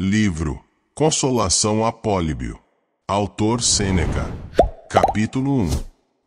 Livro Consolação a Pólibio. Autor Sêneca. Capítulo 1.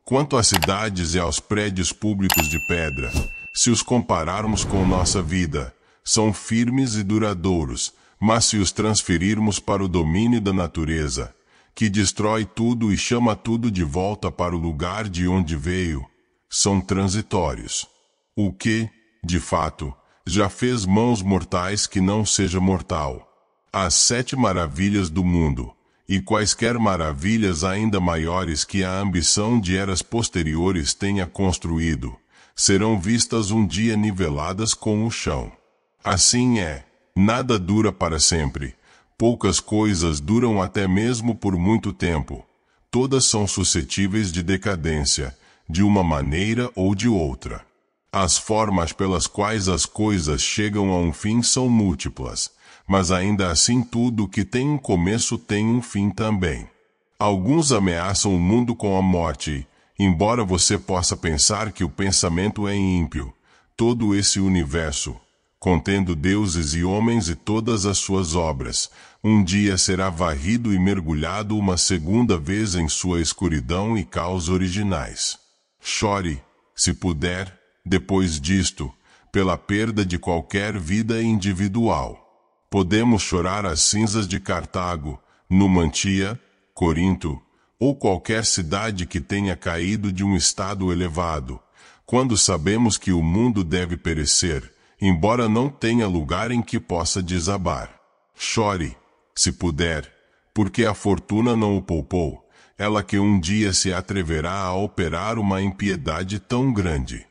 Quanto às cidades e aos prédios públicos de pedra, se os compararmos com nossa vida, são firmes e duradouros, mas se os transferirmos para o domínio da natureza, que destrói tudo e chama tudo de volta para o lugar de onde veio, são transitórios. O que, de fato, já fez mãos mortais que não seja mortal as sete maravilhas do mundo, e quaisquer maravilhas ainda maiores que a ambição de eras posteriores tenha construído, serão vistas um dia niveladas com o chão. Assim é, nada dura para sempre, poucas coisas duram até mesmo por muito tempo, todas são suscetíveis de decadência, de uma maneira ou de outra. As formas pelas quais as coisas chegam a um fim são múltiplas, mas ainda assim tudo que tem um começo tem um fim também. Alguns ameaçam o mundo com a morte, embora você possa pensar que o pensamento é ímpio. Todo esse universo, contendo deuses e homens e todas as suas obras, um dia será varrido e mergulhado uma segunda vez em sua escuridão e caos originais. Chore, se puder, depois disto, pela perda de qualquer vida individual. Podemos chorar as cinzas de Cartago, Numantia, Corinto, ou qualquer cidade que tenha caído de um estado elevado, quando sabemos que o mundo deve perecer, embora não tenha lugar em que possa desabar. Chore, se puder, porque a fortuna não o poupou, ela que um dia se atreverá a operar uma impiedade tão grande.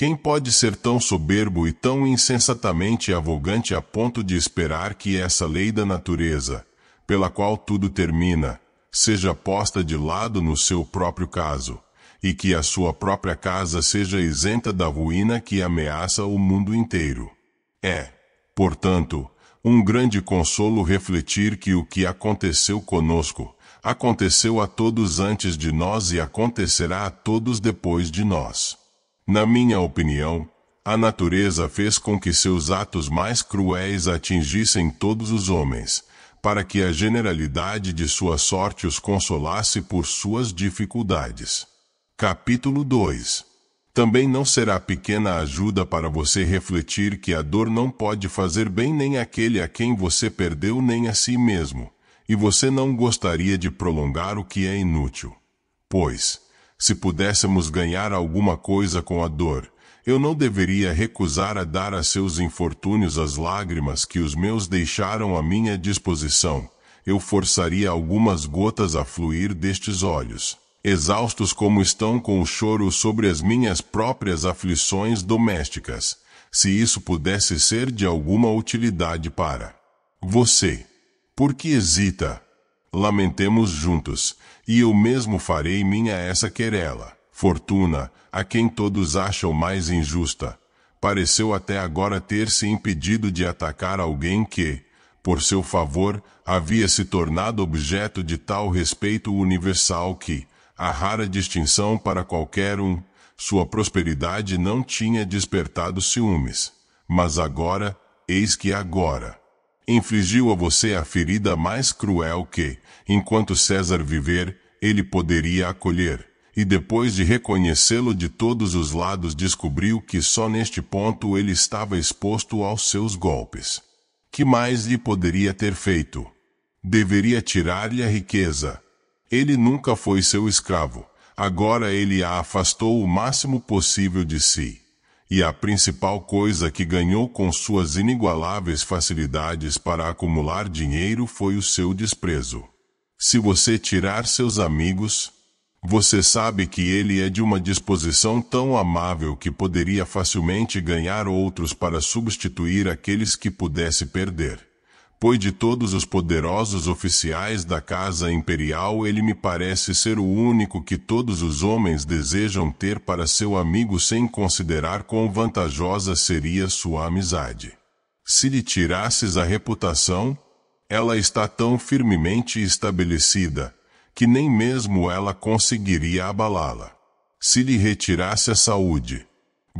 Quem pode ser tão soberbo e tão insensatamente arrogante a ponto de esperar que essa lei da natureza, pela qual tudo termina, seja posta de lado no seu próprio caso, e que a sua própria casa seja isenta da ruína que ameaça o mundo inteiro? É, portanto, um grande consolo refletir que o que aconteceu conosco, aconteceu a todos antes de nós e acontecerá a todos depois de nós. Na minha opinião, a natureza fez com que seus atos mais cruéis atingissem todos os homens, para que a generalidade de sua sorte os consolasse por suas dificuldades. Capítulo 2 Também não será pequena ajuda para você refletir que a dor não pode fazer bem nem àquele a quem você perdeu nem a si mesmo, e você não gostaria de prolongar o que é inútil. Pois, se pudéssemos ganhar alguma coisa com a dor, eu não deveria recusar a dar a seus infortúnios as lágrimas que os meus deixaram à minha disposição. Eu forçaria algumas gotas a fluir destes olhos, exaustos como estão com o choro sobre as minhas próprias aflições domésticas, se isso pudesse ser de alguma utilidade para você. Por que hesita? Lamentemos juntos, e eu mesmo farei minha essa querela. Fortuna, a quem todos acham mais injusta, pareceu até agora ter se impedido de atacar alguém que, por seu favor, havia se tornado objeto de tal respeito universal que, a rara distinção para qualquer um, sua prosperidade não tinha despertado ciúmes. Mas agora, eis que agora, infligiu a você a ferida mais cruel que, enquanto César viver, ele poderia acolher. E depois de reconhecê-lo de todos os lados, descobriu que só neste ponto ele estava exposto aos seus golpes. Que mais lhe poderia ter feito? Deveria tirar-lhe a riqueza. Ele nunca foi seu escravo. Agora ele a afastou o máximo possível de si e a principal coisa que ganhou com suas inigualáveis facilidades para acumular dinheiro foi o seu desprezo. Se você tirar seus amigos, você sabe que ele é de uma disposição tão amável que poderia facilmente ganhar outros para substituir aqueles que pudesse perder pois de todos os poderosos oficiais da casa imperial ele me parece ser o único que todos os homens desejam ter para seu amigo sem considerar quão vantajosa seria sua amizade. Se lhe tirasses a reputação, ela está tão firmemente estabelecida, que nem mesmo ela conseguiria abalá-la. Se lhe retirasse a saúde,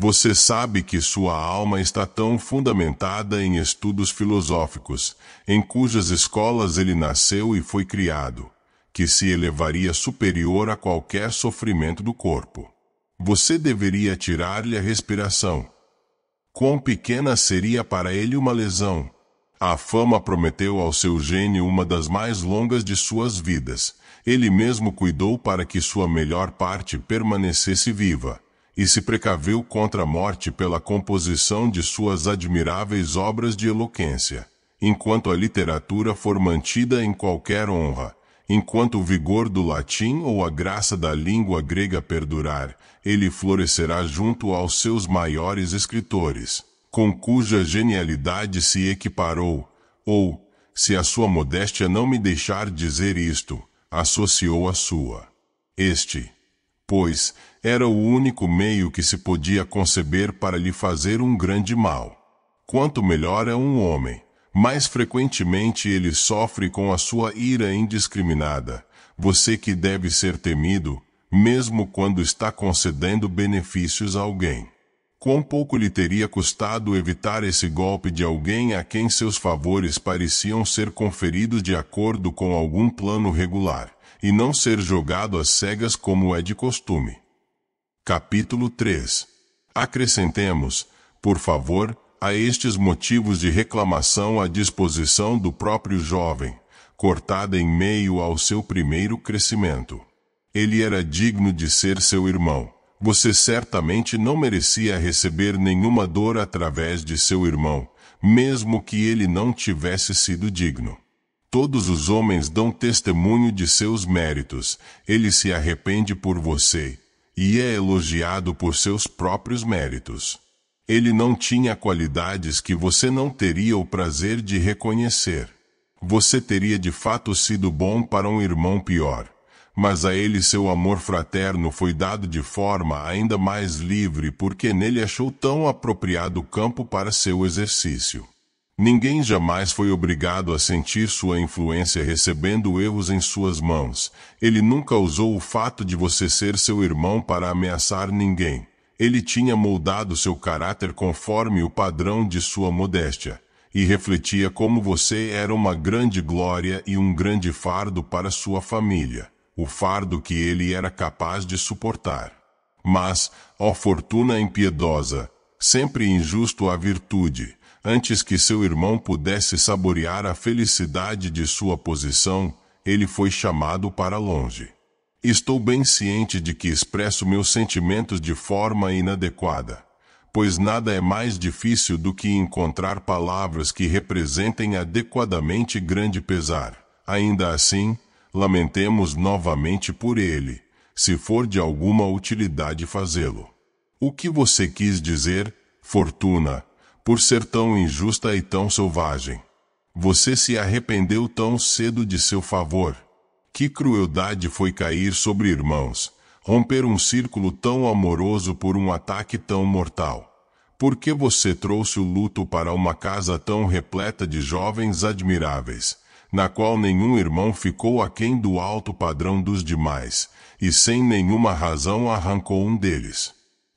você sabe que sua alma está tão fundamentada em estudos filosóficos, em cujas escolas ele nasceu e foi criado, que se elevaria superior a qualquer sofrimento do corpo. Você deveria tirar-lhe a respiração. Quão pequena seria para ele uma lesão! A fama prometeu ao seu gênio uma das mais longas de suas vidas. Ele mesmo cuidou para que sua melhor parte permanecesse viva e se precaveu contra a morte pela composição de suas admiráveis obras de eloquência, enquanto a literatura for mantida em qualquer honra, enquanto o vigor do latim ou a graça da língua grega perdurar, ele florescerá junto aos seus maiores escritores, com cuja genialidade se equiparou, ou, se a sua modéstia não me deixar dizer isto, associou a sua. Este, pois, era o único meio que se podia conceber para lhe fazer um grande mal. Quanto melhor é um homem, mais frequentemente ele sofre com a sua ira indiscriminada, você que deve ser temido, mesmo quando está concedendo benefícios a alguém. Quão pouco lhe teria custado evitar esse golpe de alguém a quem seus favores pareciam ser conferidos de acordo com algum plano regular, e não ser jogado às cegas como é de costume. Capítulo 3 Acrescentemos, por favor, a estes motivos de reclamação à disposição do próprio jovem, cortada em meio ao seu primeiro crescimento. Ele era digno de ser seu irmão. Você certamente não merecia receber nenhuma dor através de seu irmão, mesmo que ele não tivesse sido digno. Todos os homens dão testemunho de seus méritos, ele se arrepende por você, e é elogiado por seus próprios méritos. Ele não tinha qualidades que você não teria o prazer de reconhecer. Você teria de fato sido bom para um irmão pior, mas a ele seu amor fraterno foi dado de forma ainda mais livre porque nele achou tão apropriado campo para seu exercício. Ninguém jamais foi obrigado a sentir sua influência recebendo erros em suas mãos. Ele nunca usou o fato de você ser seu irmão para ameaçar ninguém. Ele tinha moldado seu caráter conforme o padrão de sua modéstia, e refletia como você era uma grande glória e um grande fardo para sua família, o fardo que ele era capaz de suportar. Mas, ó fortuna impiedosa, sempre injusto a virtude, Antes que seu irmão pudesse saborear a felicidade de sua posição, ele foi chamado para longe. Estou bem ciente de que expresso meus sentimentos de forma inadequada, pois nada é mais difícil do que encontrar palavras que representem adequadamente grande pesar. Ainda assim, lamentemos novamente por ele, se for de alguma utilidade fazê-lo. O que você quis dizer, fortuna, por ser tão injusta e tão selvagem. Você se arrependeu tão cedo de seu favor. Que crueldade foi cair sobre irmãos, romper um círculo tão amoroso por um ataque tão mortal. Por que você trouxe o luto para uma casa tão repleta de jovens admiráveis, na qual nenhum irmão ficou aquém do alto padrão dos demais, e sem nenhuma razão arrancou um deles?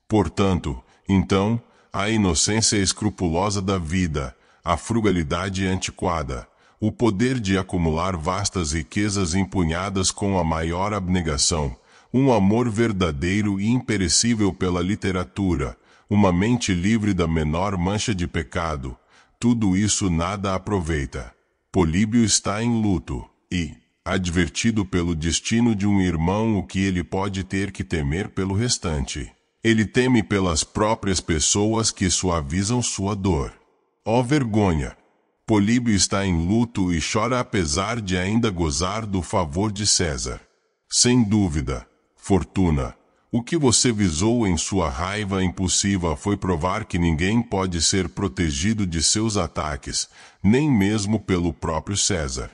Portanto, então, a inocência escrupulosa da vida, a frugalidade antiquada, o poder de acumular vastas riquezas empunhadas com a maior abnegação, um amor verdadeiro e imperecível pela literatura, uma mente livre da menor mancha de pecado, tudo isso nada aproveita. Políbio está em luto, e, advertido pelo destino de um irmão o que ele pode ter que temer pelo restante, ele teme pelas próprias pessoas que suavizam sua dor. Ó oh, vergonha! Políbio está em luto e chora apesar de ainda gozar do favor de César. Sem dúvida, Fortuna, o que você visou em sua raiva impulsiva foi provar que ninguém pode ser protegido de seus ataques, nem mesmo pelo próprio César.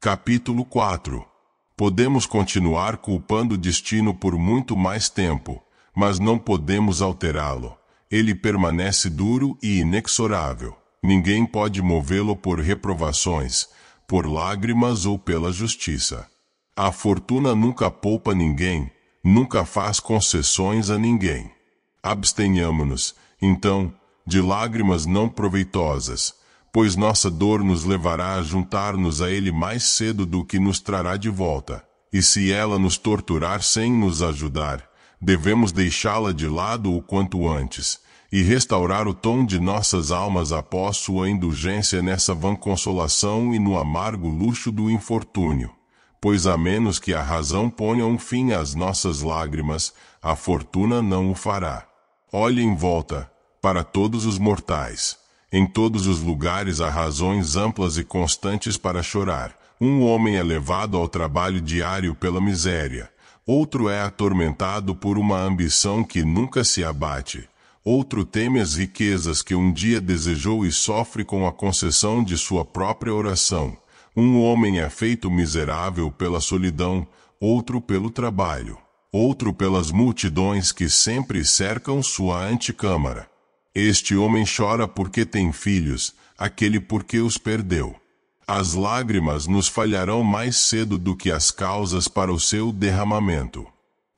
Capítulo 4 Podemos continuar culpando o destino por muito mais tempo, mas não podemos alterá-lo. Ele permanece duro e inexorável. Ninguém pode movê-lo por reprovações, por lágrimas ou pela justiça. A fortuna nunca poupa ninguém, nunca faz concessões a ninguém. Abstenhamo-nos, então, de lágrimas não proveitosas, pois nossa dor nos levará a juntar-nos a Ele mais cedo do que nos trará de volta. E se ela nos torturar sem nos ajudar, devemos deixá-la de lado o quanto antes, e restaurar o tom de nossas almas após sua indulgência nessa vã consolação e no amargo luxo do infortúnio. Pois a menos que a razão ponha um fim às nossas lágrimas, a fortuna não o fará. Olhe em volta, para todos os mortais. Em todos os lugares há razões amplas e constantes para chorar. Um homem é levado ao trabalho diário pela miséria Outro é atormentado por uma ambição que nunca se abate. Outro teme as riquezas que um dia desejou e sofre com a concessão de sua própria oração. Um homem é feito miserável pela solidão, outro pelo trabalho, outro pelas multidões que sempre cercam sua antecâmara. Este homem chora porque tem filhos, aquele porque os perdeu. As lágrimas nos falharão mais cedo do que as causas para o seu derramamento.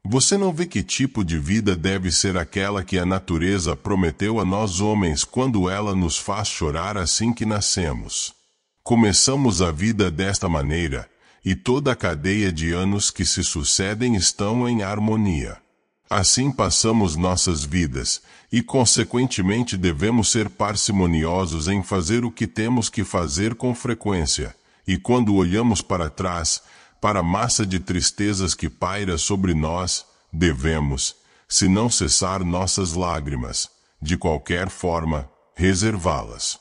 Você não vê que tipo de vida deve ser aquela que a natureza prometeu a nós homens quando ela nos faz chorar assim que nascemos. Começamos a vida desta maneira, e toda a cadeia de anos que se sucedem estão em harmonia. Assim passamos nossas vidas, e, consequentemente, devemos ser parcimoniosos em fazer o que temos que fazer com frequência, e quando olhamos para trás, para a massa de tristezas que paira sobre nós, devemos, se não cessar nossas lágrimas, de qualquer forma, reservá-las.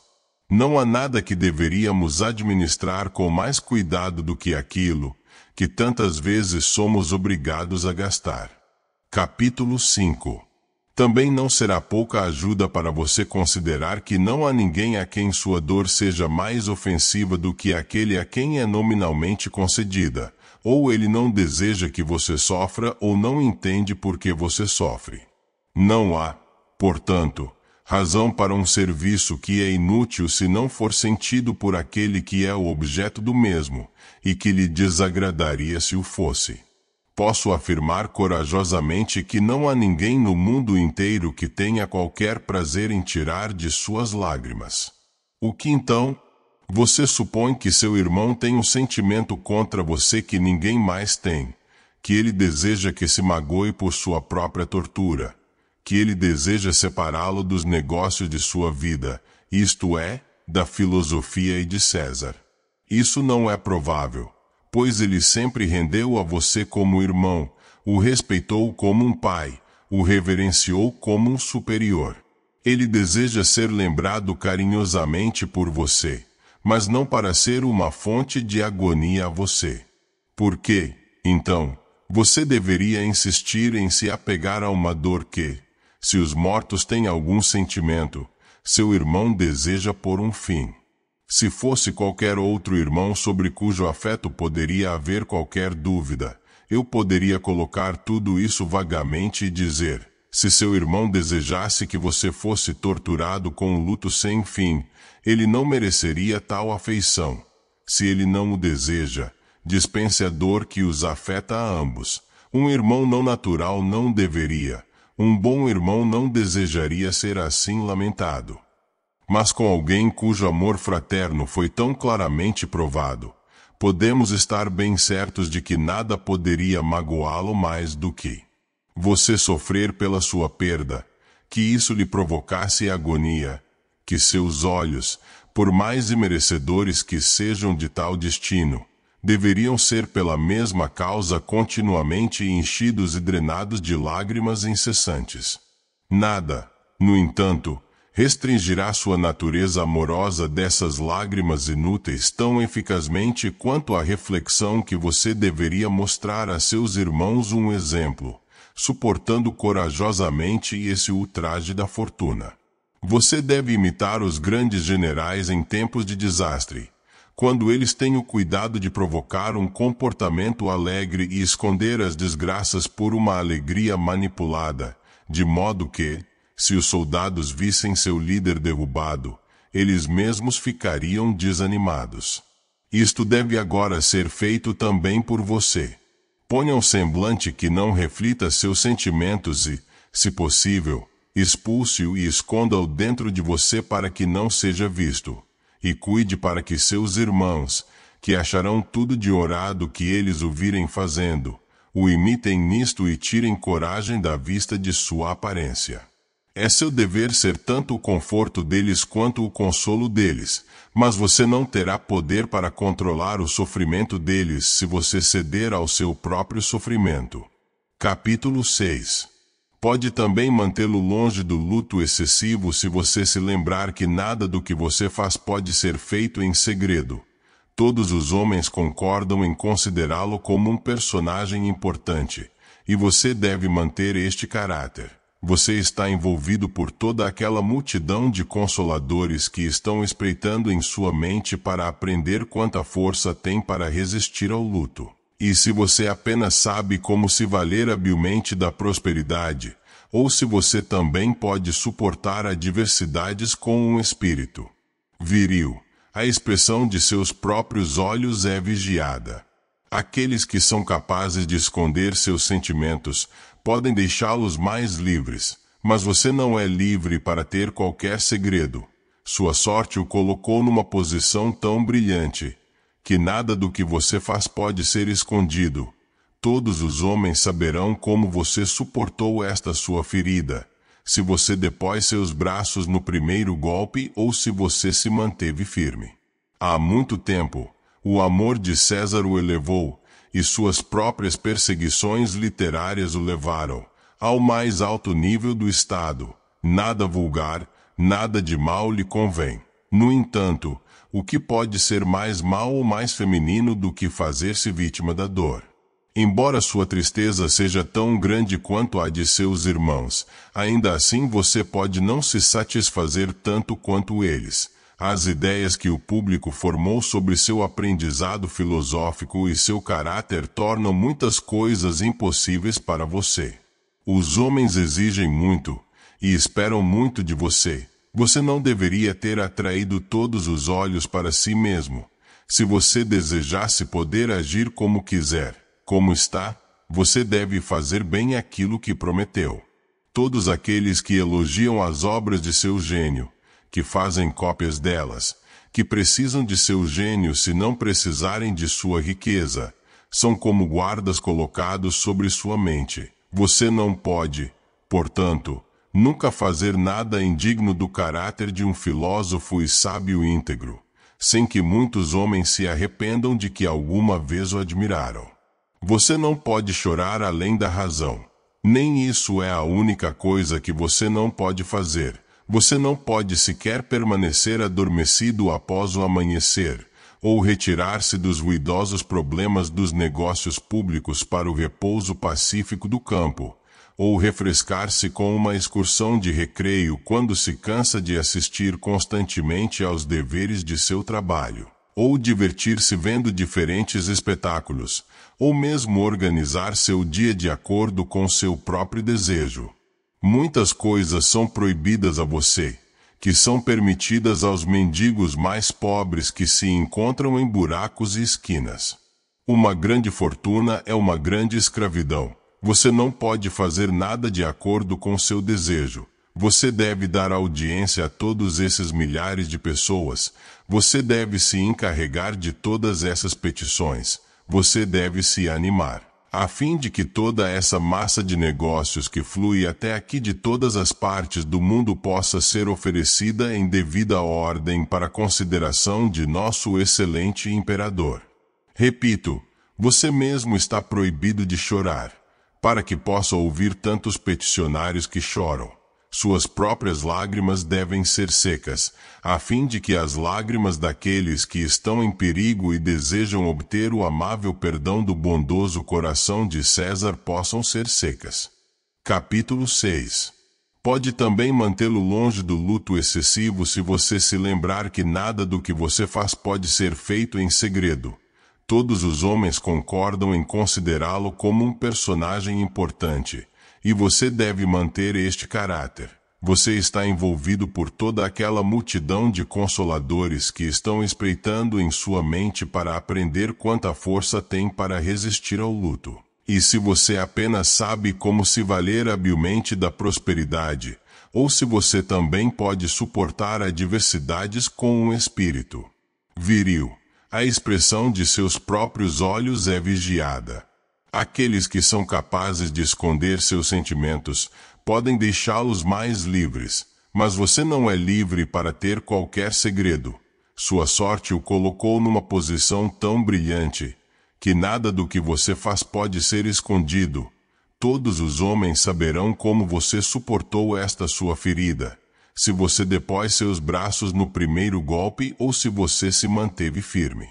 Não há nada que deveríamos administrar com mais cuidado do que aquilo que tantas vezes somos obrigados a gastar. Capítulo 5 também não será pouca ajuda para você considerar que não há ninguém a quem sua dor seja mais ofensiva do que aquele a quem é nominalmente concedida, ou ele não deseja que você sofra ou não entende por que você sofre. Não há, portanto, razão para um serviço que é inútil se não for sentido por aquele que é o objeto do mesmo, e que lhe desagradaria se o fosse posso afirmar corajosamente que não há ninguém no mundo inteiro que tenha qualquer prazer em tirar de suas lágrimas. O que então? Você supõe que seu irmão tem um sentimento contra você que ninguém mais tem, que ele deseja que se magoe por sua própria tortura, que ele deseja separá-lo dos negócios de sua vida, isto é, da filosofia e de César. Isso não é provável pois ele sempre rendeu a você como irmão, o respeitou como um pai, o reverenciou como um superior. Ele deseja ser lembrado carinhosamente por você, mas não para ser uma fonte de agonia a você. Por que, então, você deveria insistir em se apegar a uma dor que, se os mortos têm algum sentimento, seu irmão deseja por um fim? Se fosse qualquer outro irmão sobre cujo afeto poderia haver qualquer dúvida, eu poderia colocar tudo isso vagamente e dizer: se seu irmão desejasse que você fosse torturado com um luto sem fim, ele não mereceria tal afeição. Se ele não o deseja, dispense a dor que os afeta a ambos. Um irmão não natural não deveria, um bom irmão não desejaria ser assim lamentado mas com alguém cujo amor fraterno foi tão claramente provado, podemos estar bem certos de que nada poderia magoá-lo mais do que você sofrer pela sua perda, que isso lhe provocasse agonia, que seus olhos, por mais imerecedores que sejam de tal destino, deveriam ser pela mesma causa continuamente enchidos e drenados de lágrimas incessantes. Nada, no entanto, restringirá sua natureza amorosa dessas lágrimas inúteis tão eficazmente quanto a reflexão que você deveria mostrar a seus irmãos um exemplo, suportando corajosamente esse ultraje da fortuna. Você deve imitar os grandes generais em tempos de desastre, quando eles têm o cuidado de provocar um comportamento alegre e esconder as desgraças por uma alegria manipulada, de modo que, se os soldados vissem seu líder derrubado, eles mesmos ficariam desanimados. Isto deve agora ser feito também por você. Ponha um semblante que não reflita seus sentimentos e, se possível, expulse-o e esconda-o dentro de você para que não seja visto. E cuide para que seus irmãos, que acharão tudo de orado que eles o virem fazendo, o imitem nisto e tirem coragem da vista de sua aparência. É seu dever ser tanto o conforto deles quanto o consolo deles, mas você não terá poder para controlar o sofrimento deles se você ceder ao seu próprio sofrimento. Capítulo 6 Pode também mantê-lo longe do luto excessivo se você se lembrar que nada do que você faz pode ser feito em segredo. Todos os homens concordam em considerá-lo como um personagem importante, e você deve manter este caráter você está envolvido por toda aquela multidão de consoladores que estão espreitando em sua mente para aprender quanta força tem para resistir ao luto. E se você apenas sabe como se valer habilmente da prosperidade, ou se você também pode suportar adversidades com um espírito viril, a expressão de seus próprios olhos é vigiada. Aqueles que são capazes de esconder seus sentimentos, podem deixá-los mais livres, mas você não é livre para ter qualquer segredo. Sua sorte o colocou numa posição tão brilhante que nada do que você faz pode ser escondido. Todos os homens saberão como você suportou esta sua ferida, se você depôs seus braços no primeiro golpe ou se você se manteve firme. Há muito tempo, o amor de César o elevou, e suas próprias perseguições literárias o levaram ao mais alto nível do Estado. Nada vulgar, nada de mal lhe convém. No entanto, o que pode ser mais mal ou mais feminino do que fazer-se vítima da dor? Embora sua tristeza seja tão grande quanto a de seus irmãos, ainda assim você pode não se satisfazer tanto quanto eles as ideias que o público formou sobre seu aprendizado filosófico e seu caráter tornam muitas coisas impossíveis para você. Os homens exigem muito e esperam muito de você. Você não deveria ter atraído todos os olhos para si mesmo. Se você desejasse poder agir como quiser, como está, você deve fazer bem aquilo que prometeu. Todos aqueles que elogiam as obras de seu gênio, que fazem cópias delas, que precisam de seu gênio se não precisarem de sua riqueza, são como guardas colocados sobre sua mente. Você não pode, portanto, nunca fazer nada indigno do caráter de um filósofo e sábio íntegro, sem que muitos homens se arrependam de que alguma vez o admiraram. Você não pode chorar além da razão. Nem isso é a única coisa que você não pode fazer você não pode sequer permanecer adormecido após o amanhecer, ou retirar-se dos ruidosos problemas dos negócios públicos para o repouso pacífico do campo, ou refrescar-se com uma excursão de recreio quando se cansa de assistir constantemente aos deveres de seu trabalho, ou divertir-se vendo diferentes espetáculos, ou mesmo organizar seu dia de acordo com seu próprio desejo. Muitas coisas são proibidas a você, que são permitidas aos mendigos mais pobres que se encontram em buracos e esquinas. Uma grande fortuna é uma grande escravidão. Você não pode fazer nada de acordo com seu desejo. Você deve dar audiência a todos esses milhares de pessoas. Você deve se encarregar de todas essas petições. Você deve se animar a fim de que toda essa massa de negócios que flui até aqui de todas as partes do mundo possa ser oferecida em devida ordem para consideração de nosso excelente imperador. Repito, você mesmo está proibido de chorar, para que possa ouvir tantos peticionários que choram. Suas próprias lágrimas devem ser secas, a fim de que as lágrimas daqueles que estão em perigo e desejam obter o amável perdão do bondoso coração de César possam ser secas. Capítulo 6 Pode também mantê-lo longe do luto excessivo se você se lembrar que nada do que você faz pode ser feito em segredo. Todos os homens concordam em considerá-lo como um personagem importante e você deve manter este caráter. Você está envolvido por toda aquela multidão de consoladores que estão espreitando em sua mente para aprender quanta força tem para resistir ao luto. E se você apenas sabe como se valer habilmente da prosperidade, ou se você também pode suportar adversidades com um espírito viril, a expressão de seus próprios olhos é vigiada. Aqueles que são capazes de esconder seus sentimentos podem deixá-los mais livres, mas você não é livre para ter qualquer segredo. Sua sorte o colocou numa posição tão brilhante que nada do que você faz pode ser escondido. Todos os homens saberão como você suportou esta sua ferida, se você depôs seus braços no primeiro golpe ou se você se manteve firme.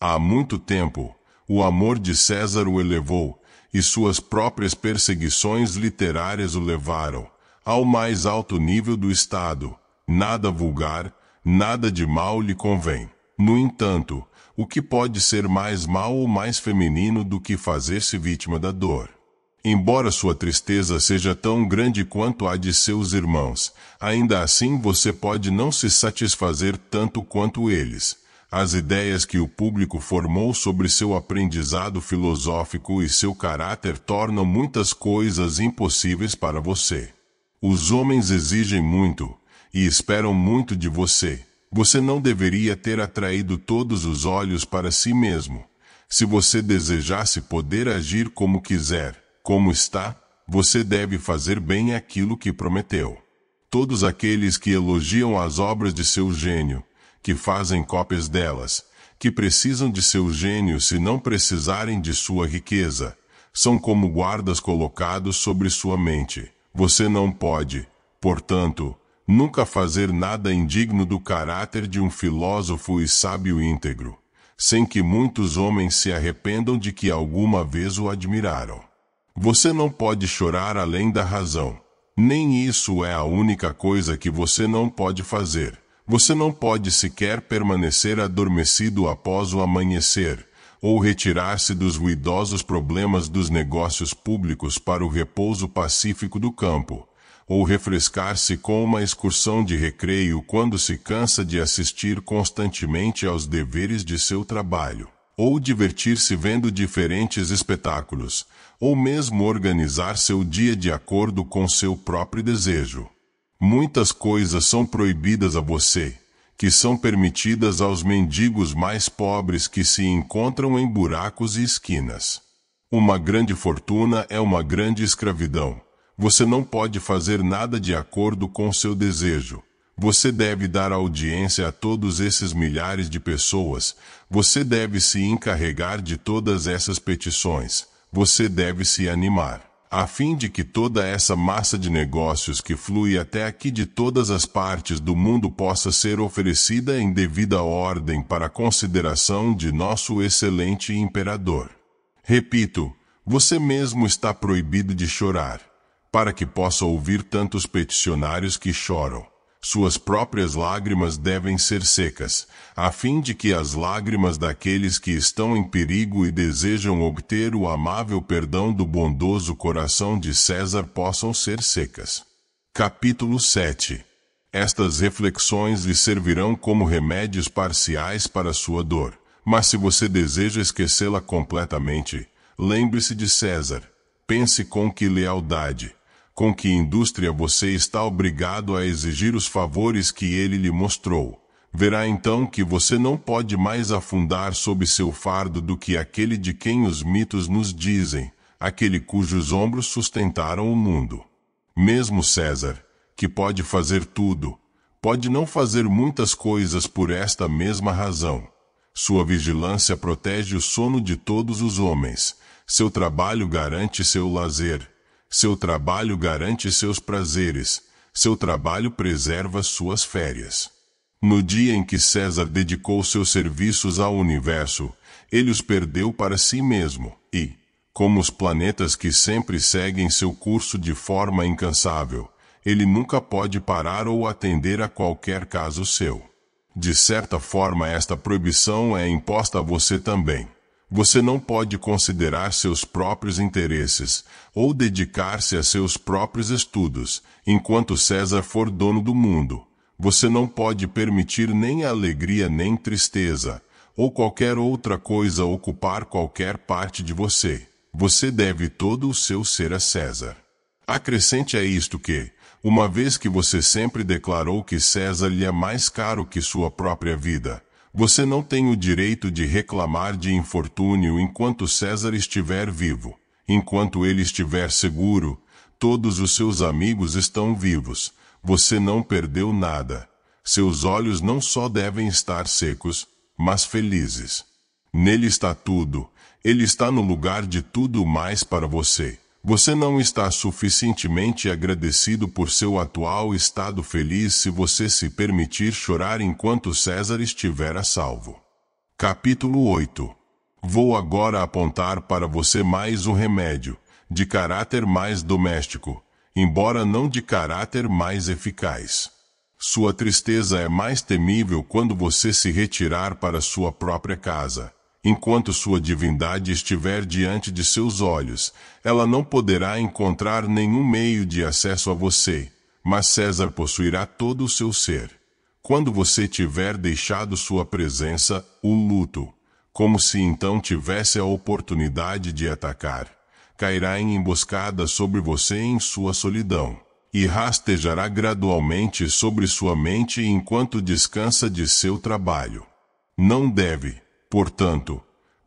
Há muito tempo, o amor de César o elevou, e suas próprias perseguições literárias o levaram ao mais alto nível do Estado. Nada vulgar, nada de mal lhe convém. No entanto, o que pode ser mais mal ou mais feminino do que fazer-se vítima da dor? Embora sua tristeza seja tão grande quanto a de seus irmãos, ainda assim você pode não se satisfazer tanto quanto eles as ideias que o público formou sobre seu aprendizado filosófico e seu caráter tornam muitas coisas impossíveis para você. Os homens exigem muito e esperam muito de você. Você não deveria ter atraído todos os olhos para si mesmo. Se você desejasse poder agir como quiser, como está, você deve fazer bem aquilo que prometeu. Todos aqueles que elogiam as obras de seu gênio, que fazem cópias delas, que precisam de seu gênio se não precisarem de sua riqueza. São como guardas colocados sobre sua mente. Você não pode, portanto, nunca fazer nada indigno do caráter de um filósofo e sábio íntegro, sem que muitos homens se arrependam de que alguma vez o admiraram. Você não pode chorar além da razão. Nem isso é a única coisa que você não pode fazer. Você não pode sequer permanecer adormecido após o amanhecer, ou retirar-se dos ruidosos problemas dos negócios públicos para o repouso pacífico do campo, ou refrescar-se com uma excursão de recreio quando se cansa de assistir constantemente aos deveres de seu trabalho, ou divertir-se vendo diferentes espetáculos, ou mesmo organizar seu dia de acordo com seu próprio desejo. Muitas coisas são proibidas a você, que são permitidas aos mendigos mais pobres que se encontram em buracos e esquinas. Uma grande fortuna é uma grande escravidão. Você não pode fazer nada de acordo com seu desejo. Você deve dar audiência a todos esses milhares de pessoas. Você deve se encarregar de todas essas petições. Você deve se animar a fim de que toda essa massa de negócios que flui até aqui de todas as partes do mundo possa ser oferecida em devida ordem para consideração de nosso excelente imperador. Repito, você mesmo está proibido de chorar, para que possa ouvir tantos peticionários que choram suas próprias lágrimas devem ser secas, a fim de que as lágrimas daqueles que estão em perigo e desejam obter o amável perdão do bondoso coração de César possam ser secas. Capítulo 7 Estas reflexões lhe servirão como remédios parciais para sua dor, mas se você deseja esquecê-la completamente, lembre-se de César. Pense com que lealdade, com que indústria você está obrigado a exigir os favores que ele lhe mostrou. Verá então que você não pode mais afundar sob seu fardo do que aquele de quem os mitos nos dizem, aquele cujos ombros sustentaram o mundo. Mesmo César, que pode fazer tudo, pode não fazer muitas coisas por esta mesma razão. Sua vigilância protege o sono de todos os homens, seu trabalho garante seu lazer, seu trabalho garante seus prazeres, seu trabalho preserva suas férias. No dia em que César dedicou seus serviços ao universo, ele os perdeu para si mesmo, e, como os planetas que sempre seguem seu curso de forma incansável, ele nunca pode parar ou atender a qualquer caso seu. De certa forma, esta proibição é imposta a você também. Você não pode considerar seus próprios interesses, ou dedicar-se a seus próprios estudos, enquanto César for dono do mundo. Você não pode permitir nem alegria nem tristeza, ou qualquer outra coisa ocupar qualquer parte de você. Você deve todo o seu ser a César. Acrescente a isto que, uma vez que você sempre declarou que César lhe é mais caro que sua própria vida, você não tem o direito de reclamar de infortúnio enquanto César estiver vivo. Enquanto ele estiver seguro, todos os seus amigos estão vivos. Você não perdeu nada. Seus olhos não só devem estar secos, mas felizes. Nele está tudo. Ele está no lugar de tudo mais para você. Você não está suficientemente agradecido por seu atual estado feliz se você se permitir chorar enquanto César estiver a salvo. Capítulo 8 Vou agora apontar para você mais um remédio, de caráter mais doméstico, embora não de caráter mais eficaz. Sua tristeza é mais temível quando você se retirar para sua própria casa. Enquanto sua divindade estiver diante de seus olhos, ela não poderá encontrar nenhum meio de acesso a você, mas César possuirá todo o seu ser. Quando você tiver deixado sua presença, o luto, como se então tivesse a oportunidade de atacar. Cairá em emboscada sobre você em sua solidão, e rastejará gradualmente sobre sua mente enquanto descansa de seu trabalho. Não deve, portanto,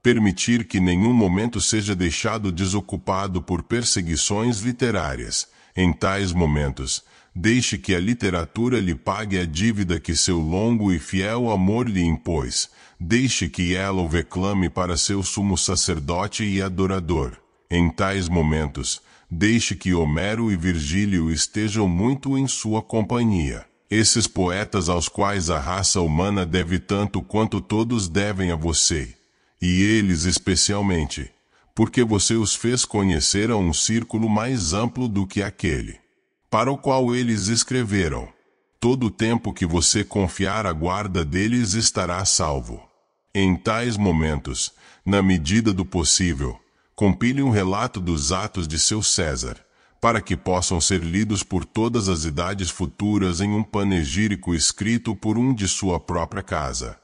permitir que nenhum momento seja deixado desocupado por perseguições literárias. Em tais momentos, deixe que a literatura lhe pague a dívida que seu longo e fiel amor lhe impôs, deixe que ela o reclame para seu sumo sacerdote e adorador. Em tais momentos, deixe que Homero e Virgílio estejam muito em sua companhia. Esses poetas aos quais a raça humana deve tanto quanto todos devem a você, e eles especialmente, porque você os fez conhecer a um círculo mais amplo do que aquele para o qual eles escreveram. Todo o tempo que você confiar a guarda deles estará salvo. Em tais momentos, na medida do possível, compile um relato dos atos de seu César, para que possam ser lidos por todas as idades futuras em um panegírico escrito por um de sua própria casa.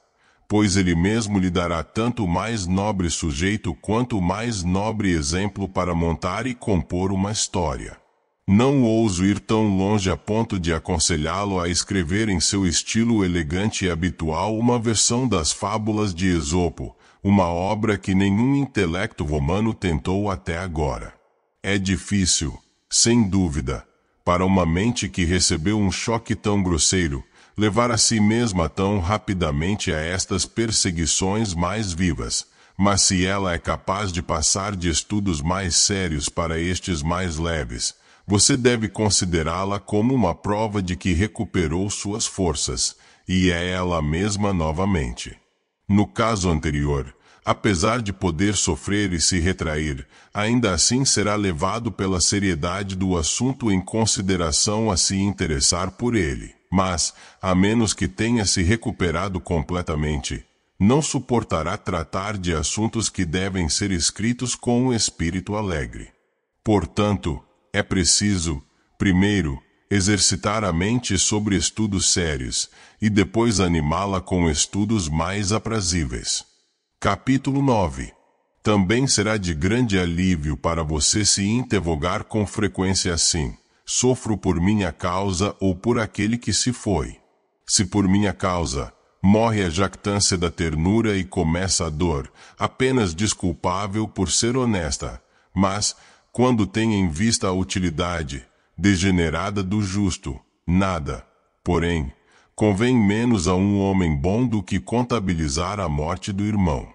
Pois ele mesmo lhe dará tanto o mais nobre sujeito quanto o mais nobre exemplo para montar e compor uma história. Não ouso ir tão longe a ponto de aconselhá-lo a escrever em seu estilo elegante e habitual uma versão das fábulas de Esopo, uma obra que nenhum intelecto romano tentou até agora. É difícil, sem dúvida, para uma mente que recebeu um choque tão grosseiro, levar a si mesma tão rapidamente a estas perseguições mais vivas, mas se ela é capaz de passar de estudos mais sérios para estes mais leves, você deve considerá-la como uma prova de que recuperou suas forças, e é ela mesma novamente. No caso anterior, apesar de poder sofrer e se retrair, ainda assim será levado pela seriedade do assunto em consideração a se interessar por ele. Mas, a menos que tenha se recuperado completamente, não suportará tratar de assuntos que devem ser escritos com um espírito alegre. Portanto, é preciso, primeiro, exercitar a mente sobre estudos sérios e depois animá-la com estudos mais aprazíveis. Capítulo 9 Também será de grande alívio para você se interrogar com frequência assim: sofro por minha causa ou por aquele que se foi. Se por minha causa, morre a jactância da ternura e começa a dor, apenas desculpável por ser honesta, mas, quando tem em vista a utilidade degenerada do justo. Nada, porém, convém menos a um homem bom do que contabilizar a morte do irmão.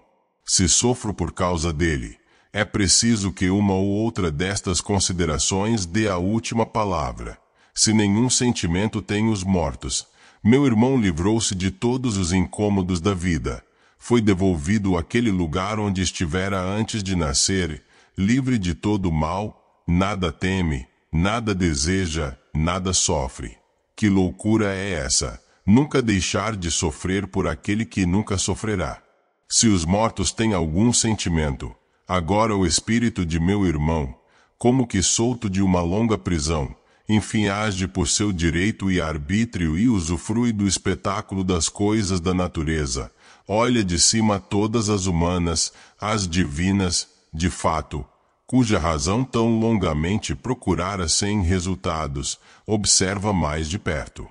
Se sofro por causa dele, é preciso que uma ou outra destas considerações dê a última palavra. Se nenhum sentimento tem os mortos, meu irmão livrou-se de todos os incômodos da vida. Foi devolvido àquele lugar onde estivera antes de nascer, livre de todo mal, nada teme, nada deseja, nada sofre. Que loucura é essa? Nunca deixar de sofrer por aquele que nunca sofrerá. Se os mortos têm algum sentimento, agora o espírito de meu irmão, como que solto de uma longa prisão, enfim age por seu direito e arbítrio e usufrui do espetáculo das coisas da natureza, olha de cima todas as humanas, as divinas, de fato, cuja razão tão longamente procurara sem resultados, observa mais de perto.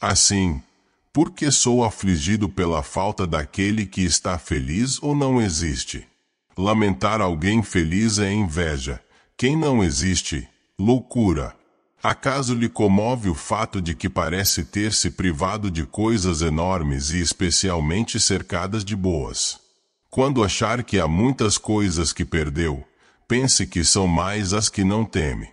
Assim, por que sou afligido pela falta daquele que está feliz ou não existe? Lamentar alguém feliz é inveja. Quem não existe, loucura. Acaso lhe comove o fato de que parece ter se privado de coisas enormes e especialmente cercadas de boas? Quando achar que há muitas coisas que perdeu, pense que são mais as que não teme.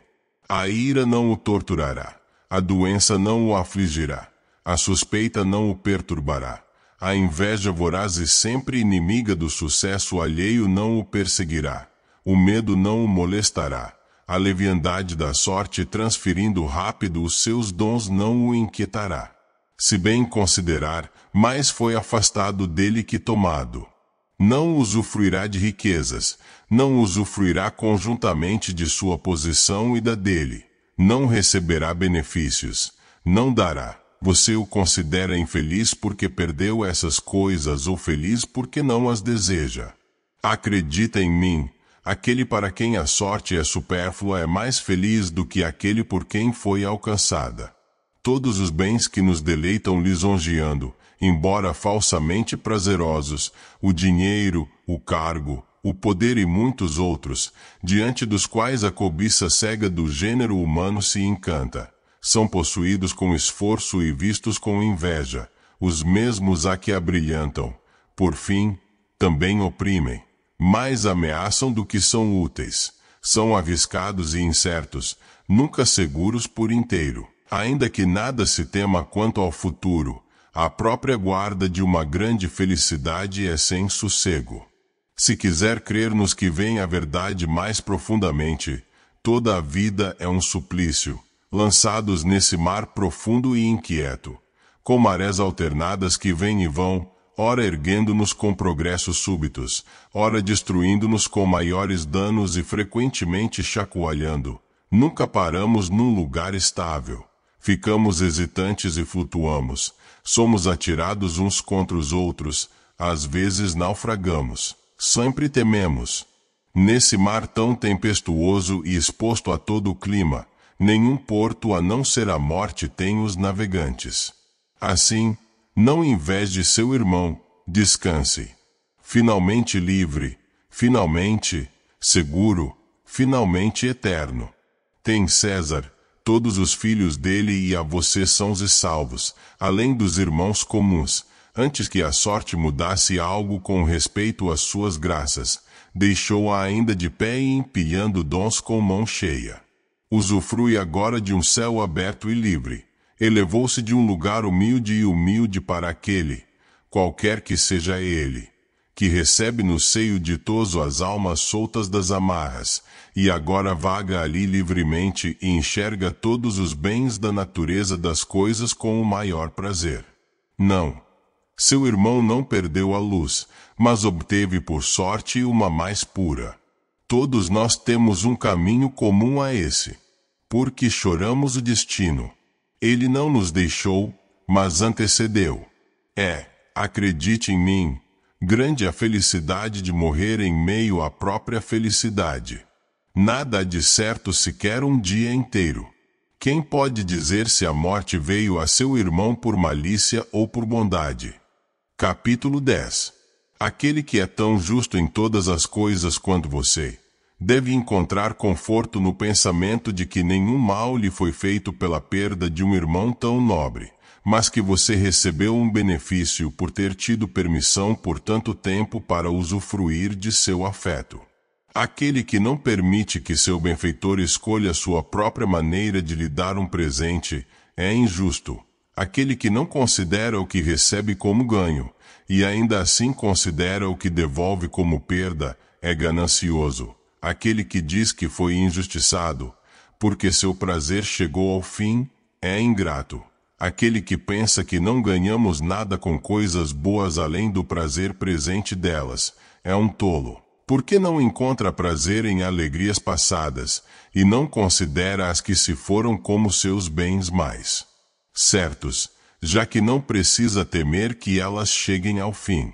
A ira não o torturará, a doença não o afligirá, a suspeita não o perturbará, a inveja voraz e sempre inimiga do sucesso alheio não o perseguirá, o medo não o molestará, a leviandade da sorte transferindo rápido os seus dons não o inquietará. Se bem considerar, mais foi afastado dele que tomado não usufruirá de riquezas, não usufruirá conjuntamente de sua posição e da dele, não receberá benefícios, não dará. Você o considera infeliz porque perdeu essas coisas ou feliz porque não as deseja. Acredita em mim, aquele para quem a sorte é supérflua é mais feliz do que aquele por quem foi alcançada. Todos os bens que nos deleitam lisonjeando, embora falsamente prazerosos, o dinheiro, o cargo, o poder e muitos outros, diante dos quais a cobiça cega do gênero humano se encanta. São possuídos com esforço e vistos com inveja, os mesmos a que abrilhantam. Por fim, também oprimem. Mais ameaçam do que são úteis. São aviscados e incertos, nunca seguros por inteiro. Ainda que nada se tema quanto ao futuro, a própria guarda de uma grande felicidade é sem sossego. Se quiser crer nos que veem a verdade mais profundamente, toda a vida é um suplício, lançados nesse mar profundo e inquieto, com marés alternadas que vêm e vão, ora erguendo-nos com progressos súbitos, ora destruindo-nos com maiores danos e frequentemente chacoalhando. Nunca paramos num lugar estável. Ficamos hesitantes e flutuamos. Somos atirados uns contra os outros, às vezes naufragamos. Sempre tememos. Nesse mar tão tempestuoso e exposto a todo o clima, nenhum porto a não ser a morte tem os navegantes. Assim, não inveje seu irmão, descanse. Finalmente livre, finalmente seguro, finalmente eterno. Tem César, todos os filhos dele e a você são e salvos, além dos irmãos comuns, antes que a sorte mudasse algo com respeito às suas graças, deixou-a ainda de pé e empilhando dons com mão cheia. Usufrui agora de um céu aberto e livre. Elevou-se de um lugar humilde e humilde para aquele, qualquer que seja ele que recebe no seio ditoso as almas soltas das amarras, e agora vaga ali livremente e enxerga todos os bens da natureza das coisas com o maior prazer. Não. Seu irmão não perdeu a luz, mas obteve por sorte uma mais pura. Todos nós temos um caminho comum a esse. Porque choramos o destino. Ele não nos deixou, mas antecedeu. É, acredite em mim, Grande a felicidade de morrer em meio à própria felicidade. Nada há de certo sequer um dia inteiro. Quem pode dizer se a morte veio a seu irmão por malícia ou por bondade? Capítulo 10 Aquele que é tão justo em todas as coisas quanto você, deve encontrar conforto no pensamento de que nenhum mal lhe foi feito pela perda de um irmão tão nobre mas que você recebeu um benefício por ter tido permissão por tanto tempo para usufruir de seu afeto. Aquele que não permite que seu benfeitor escolha sua própria maneira de lhe dar um presente é injusto. Aquele que não considera o que recebe como ganho, e ainda assim considera o que devolve como perda, é ganancioso. Aquele que diz que foi injustiçado, porque seu prazer chegou ao fim, é ingrato. Aquele que pensa que não ganhamos nada com coisas boas além do prazer presente delas, é um tolo. Porque não encontra prazer em alegrias passadas, e não considera as que se foram como seus bens mais certos, já que não precisa temer que elas cheguem ao fim.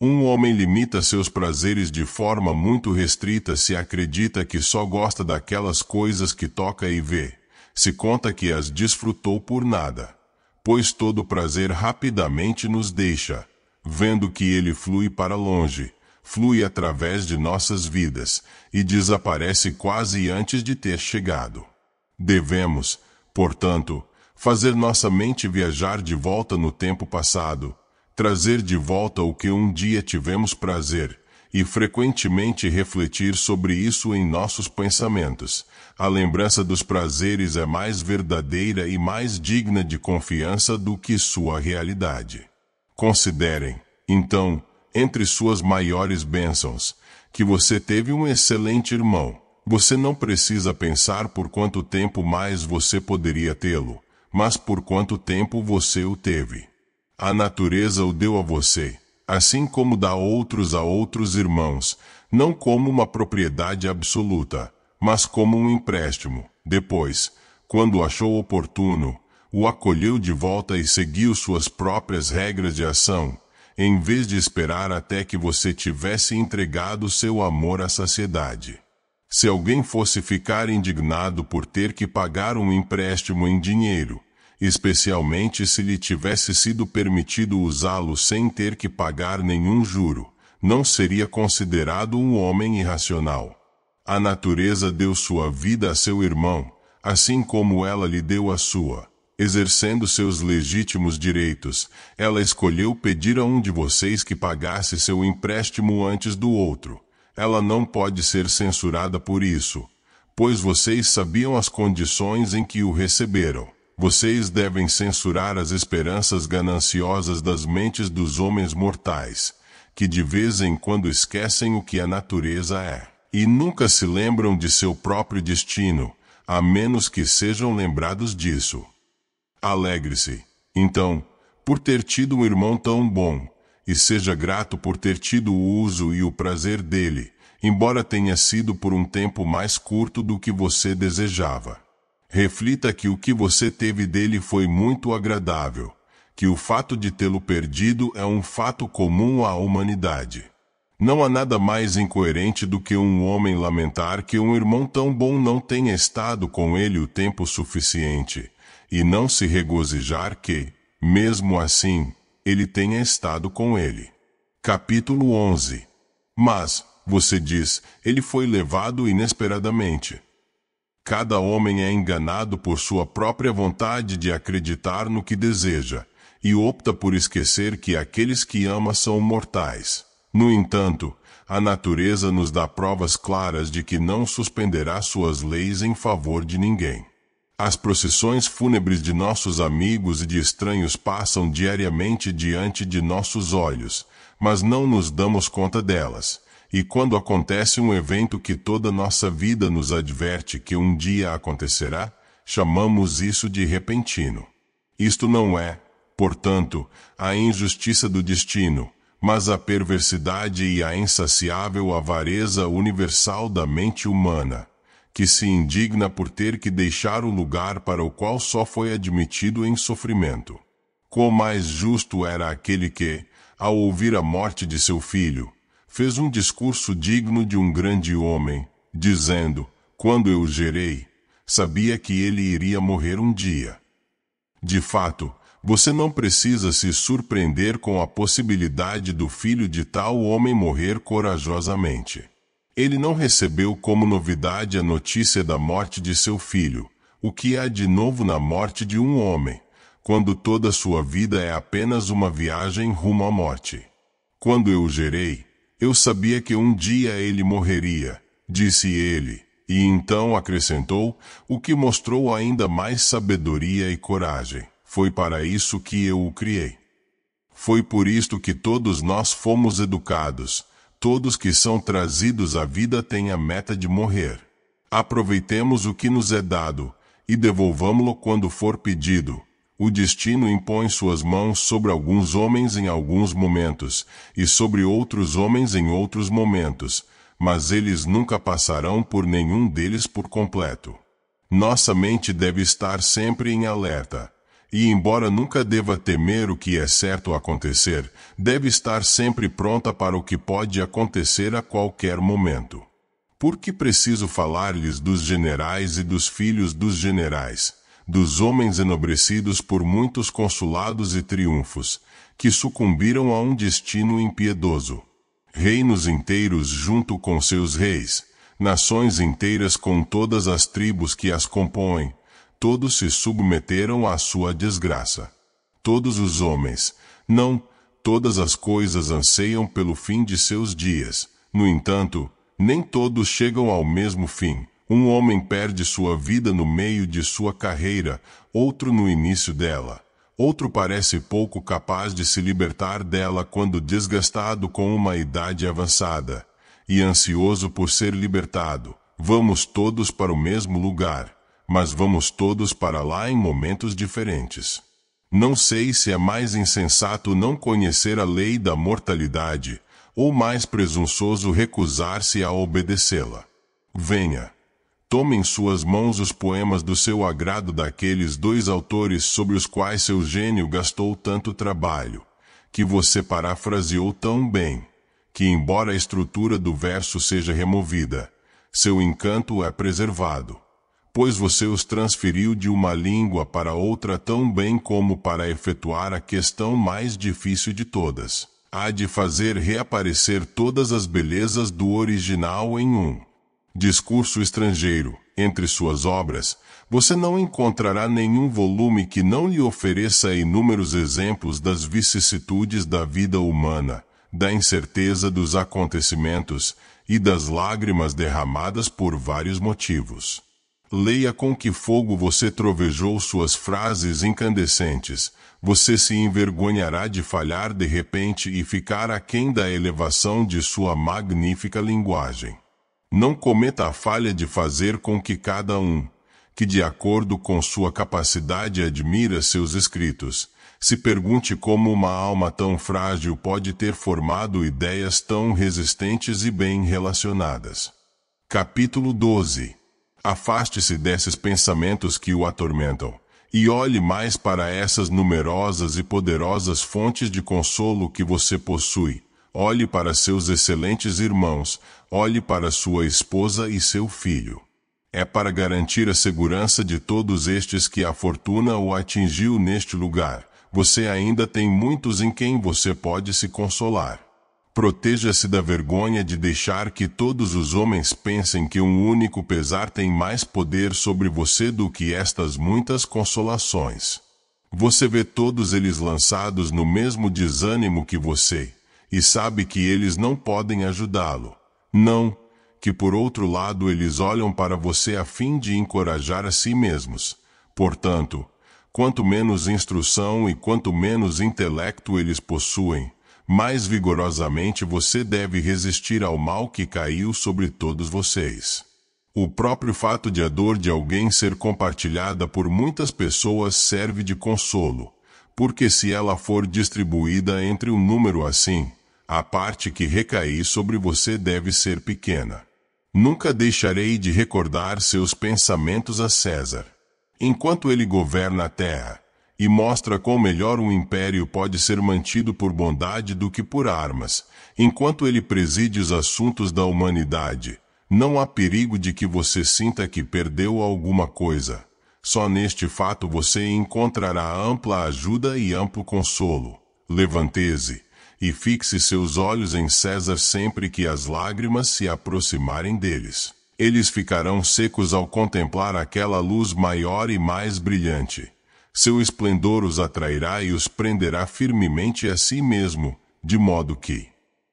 Um homem limita seus prazeres de forma muito restrita se acredita que só gosta daquelas coisas que toca e vê, se conta que as desfrutou por nada pois todo prazer rapidamente nos deixa, vendo que ele flui para longe, flui através de nossas vidas e desaparece quase antes de ter chegado. Devemos, portanto, fazer nossa mente viajar de volta no tempo passado, trazer de volta o que um dia tivemos prazer e frequentemente refletir sobre isso em nossos pensamentos, a lembrança dos prazeres é mais verdadeira e mais digna de confiança do que sua realidade. Considerem, então, entre suas maiores bênçãos, que você teve um excelente irmão. Você não precisa pensar por quanto tempo mais você poderia tê-lo, mas por quanto tempo você o teve. A natureza o deu a você, assim como dá outros a outros irmãos, não como uma propriedade absoluta, mas como um empréstimo. Depois, quando achou oportuno, o acolheu de volta e seguiu suas próprias regras de ação, em vez de esperar até que você tivesse entregado seu amor à saciedade. Se alguém fosse ficar indignado por ter que pagar um empréstimo em dinheiro, especialmente se lhe tivesse sido permitido usá-lo sem ter que pagar nenhum juro, não seria considerado um homem irracional. A natureza deu sua vida a seu irmão, assim como ela lhe deu a sua. Exercendo seus legítimos direitos, ela escolheu pedir a um de vocês que pagasse seu empréstimo antes do outro. Ela não pode ser censurada por isso, pois vocês sabiam as condições em que o receberam. Vocês devem censurar as esperanças gananciosas das mentes dos homens mortais, que de vez em quando esquecem o que a natureza é e nunca se lembram de seu próprio destino, a menos que sejam lembrados disso. Alegre-se, então, por ter tido um irmão tão bom, e seja grato por ter tido o uso e o prazer dele, embora tenha sido por um tempo mais curto do que você desejava. Reflita que o que você teve dele foi muito agradável, que o fato de tê-lo perdido é um fato comum à humanidade. Não há nada mais incoerente do que um homem lamentar que um irmão tão bom não tenha estado com ele o tempo suficiente, e não se regozijar que, mesmo assim, ele tenha estado com ele. Capítulo 11 Mas, você diz, ele foi levado inesperadamente. Cada homem é enganado por sua própria vontade de acreditar no que deseja, e opta por esquecer que aqueles que ama são mortais. No entanto, a natureza nos dá provas claras de que não suspenderá suas leis em favor de ninguém. As procissões fúnebres de nossos amigos e de estranhos passam diariamente diante de nossos olhos, mas não nos damos conta delas. E quando acontece um evento que toda nossa vida nos adverte que um dia acontecerá, chamamos isso de repentino. Isto não é, portanto, a injustiça do destino, mas a perversidade e a insaciável avareza universal da mente humana, que se indigna por ter que deixar o lugar para o qual só foi admitido em sofrimento. Quão mais justo era aquele que, ao ouvir a morte de seu filho, fez um discurso digno de um grande homem, dizendo: Quando eu gerei, sabia que ele iria morrer um dia. De fato, você não precisa se surpreender com a possibilidade do filho de tal homem morrer corajosamente. Ele não recebeu como novidade a notícia da morte de seu filho, o que há de novo na morte de um homem, quando toda sua vida é apenas uma viagem rumo à morte. Quando eu o gerei, eu sabia que um dia ele morreria, disse ele, e então acrescentou, o que mostrou ainda mais sabedoria e coragem. Foi para isso que eu o criei. Foi por isto que todos nós fomos educados. Todos que são trazidos à vida têm a meta de morrer. Aproveitemos o que nos é dado e devolvamo-lo quando for pedido. O destino impõe suas mãos sobre alguns homens em alguns momentos e sobre outros homens em outros momentos, mas eles nunca passarão por nenhum deles por completo. Nossa mente deve estar sempre em alerta e embora nunca deva temer o que é certo acontecer, deve estar sempre pronta para o que pode acontecer a qualquer momento. Porque preciso falar-lhes dos generais e dos filhos dos generais, dos homens enobrecidos por muitos consulados e triunfos, que sucumbiram a um destino impiedoso. Reinos inteiros junto com seus reis, nações inteiras com todas as tribos que as compõem, todos se submeteram à sua desgraça. Todos os homens, não, todas as coisas anseiam pelo fim de seus dias. No entanto, nem todos chegam ao mesmo fim. Um homem perde sua vida no meio de sua carreira, outro no início dela. Outro parece pouco capaz de se libertar dela quando desgastado com uma idade avançada e ansioso por ser libertado. Vamos todos para o mesmo lugar mas vamos todos para lá em momentos diferentes. Não sei se é mais insensato não conhecer a lei da mortalidade, ou mais presunçoso recusar-se a obedecê-la. Venha. Tome em suas mãos os poemas do seu agrado daqueles dois autores sobre os quais seu gênio gastou tanto trabalho, que você parafraseou tão bem, que embora a estrutura do verso seja removida, seu encanto é preservado pois você os transferiu de uma língua para outra tão bem como para efetuar a questão mais difícil de todas. Há de fazer reaparecer todas as belezas do original em um discurso estrangeiro. Entre suas obras, você não encontrará nenhum volume que não lhe ofereça inúmeros exemplos das vicissitudes da vida humana, da incerteza dos acontecimentos e das lágrimas derramadas por vários motivos. Leia com que fogo você trovejou suas frases incandescentes. Você se envergonhará de falhar de repente e ficar aquém da elevação de sua magnífica linguagem. Não cometa a falha de fazer com que cada um, que de acordo com sua capacidade admira seus escritos, se pergunte como uma alma tão frágil pode ter formado ideias tão resistentes e bem relacionadas. Capítulo 12 Afaste-se desses pensamentos que o atormentam, e olhe mais para essas numerosas e poderosas fontes de consolo que você possui. Olhe para seus excelentes irmãos, olhe para sua esposa e seu filho. É para garantir a segurança de todos estes que a fortuna o atingiu neste lugar. Você ainda tem muitos em quem você pode se consolar. Proteja-se da vergonha de deixar que todos os homens pensem que um único pesar tem mais poder sobre você do que estas muitas consolações. Você vê todos eles lançados no mesmo desânimo que você, e sabe que eles não podem ajudá-lo. Não, que por outro lado eles olham para você a fim de encorajar a si mesmos. Portanto, quanto menos instrução e quanto menos intelecto eles possuem, mais vigorosamente você deve resistir ao mal que caiu sobre todos vocês. O próprio fato de a dor de alguém ser compartilhada por muitas pessoas serve de consolo, porque se ela for distribuída entre um número assim, a parte que recair sobre você deve ser pequena. Nunca deixarei de recordar seus pensamentos a César. Enquanto ele governa a terra, e mostra quão melhor um império pode ser mantido por bondade do que por armas, enquanto ele preside os assuntos da humanidade. Não há perigo de que você sinta que perdeu alguma coisa. Só neste fato você encontrará ampla ajuda e amplo consolo. Levante-se e fixe seus olhos em César sempre que as lágrimas se aproximarem deles. Eles ficarão secos ao contemplar aquela luz maior e mais brilhante. Seu esplendor os atrairá e os prenderá firmemente a si mesmo, de modo que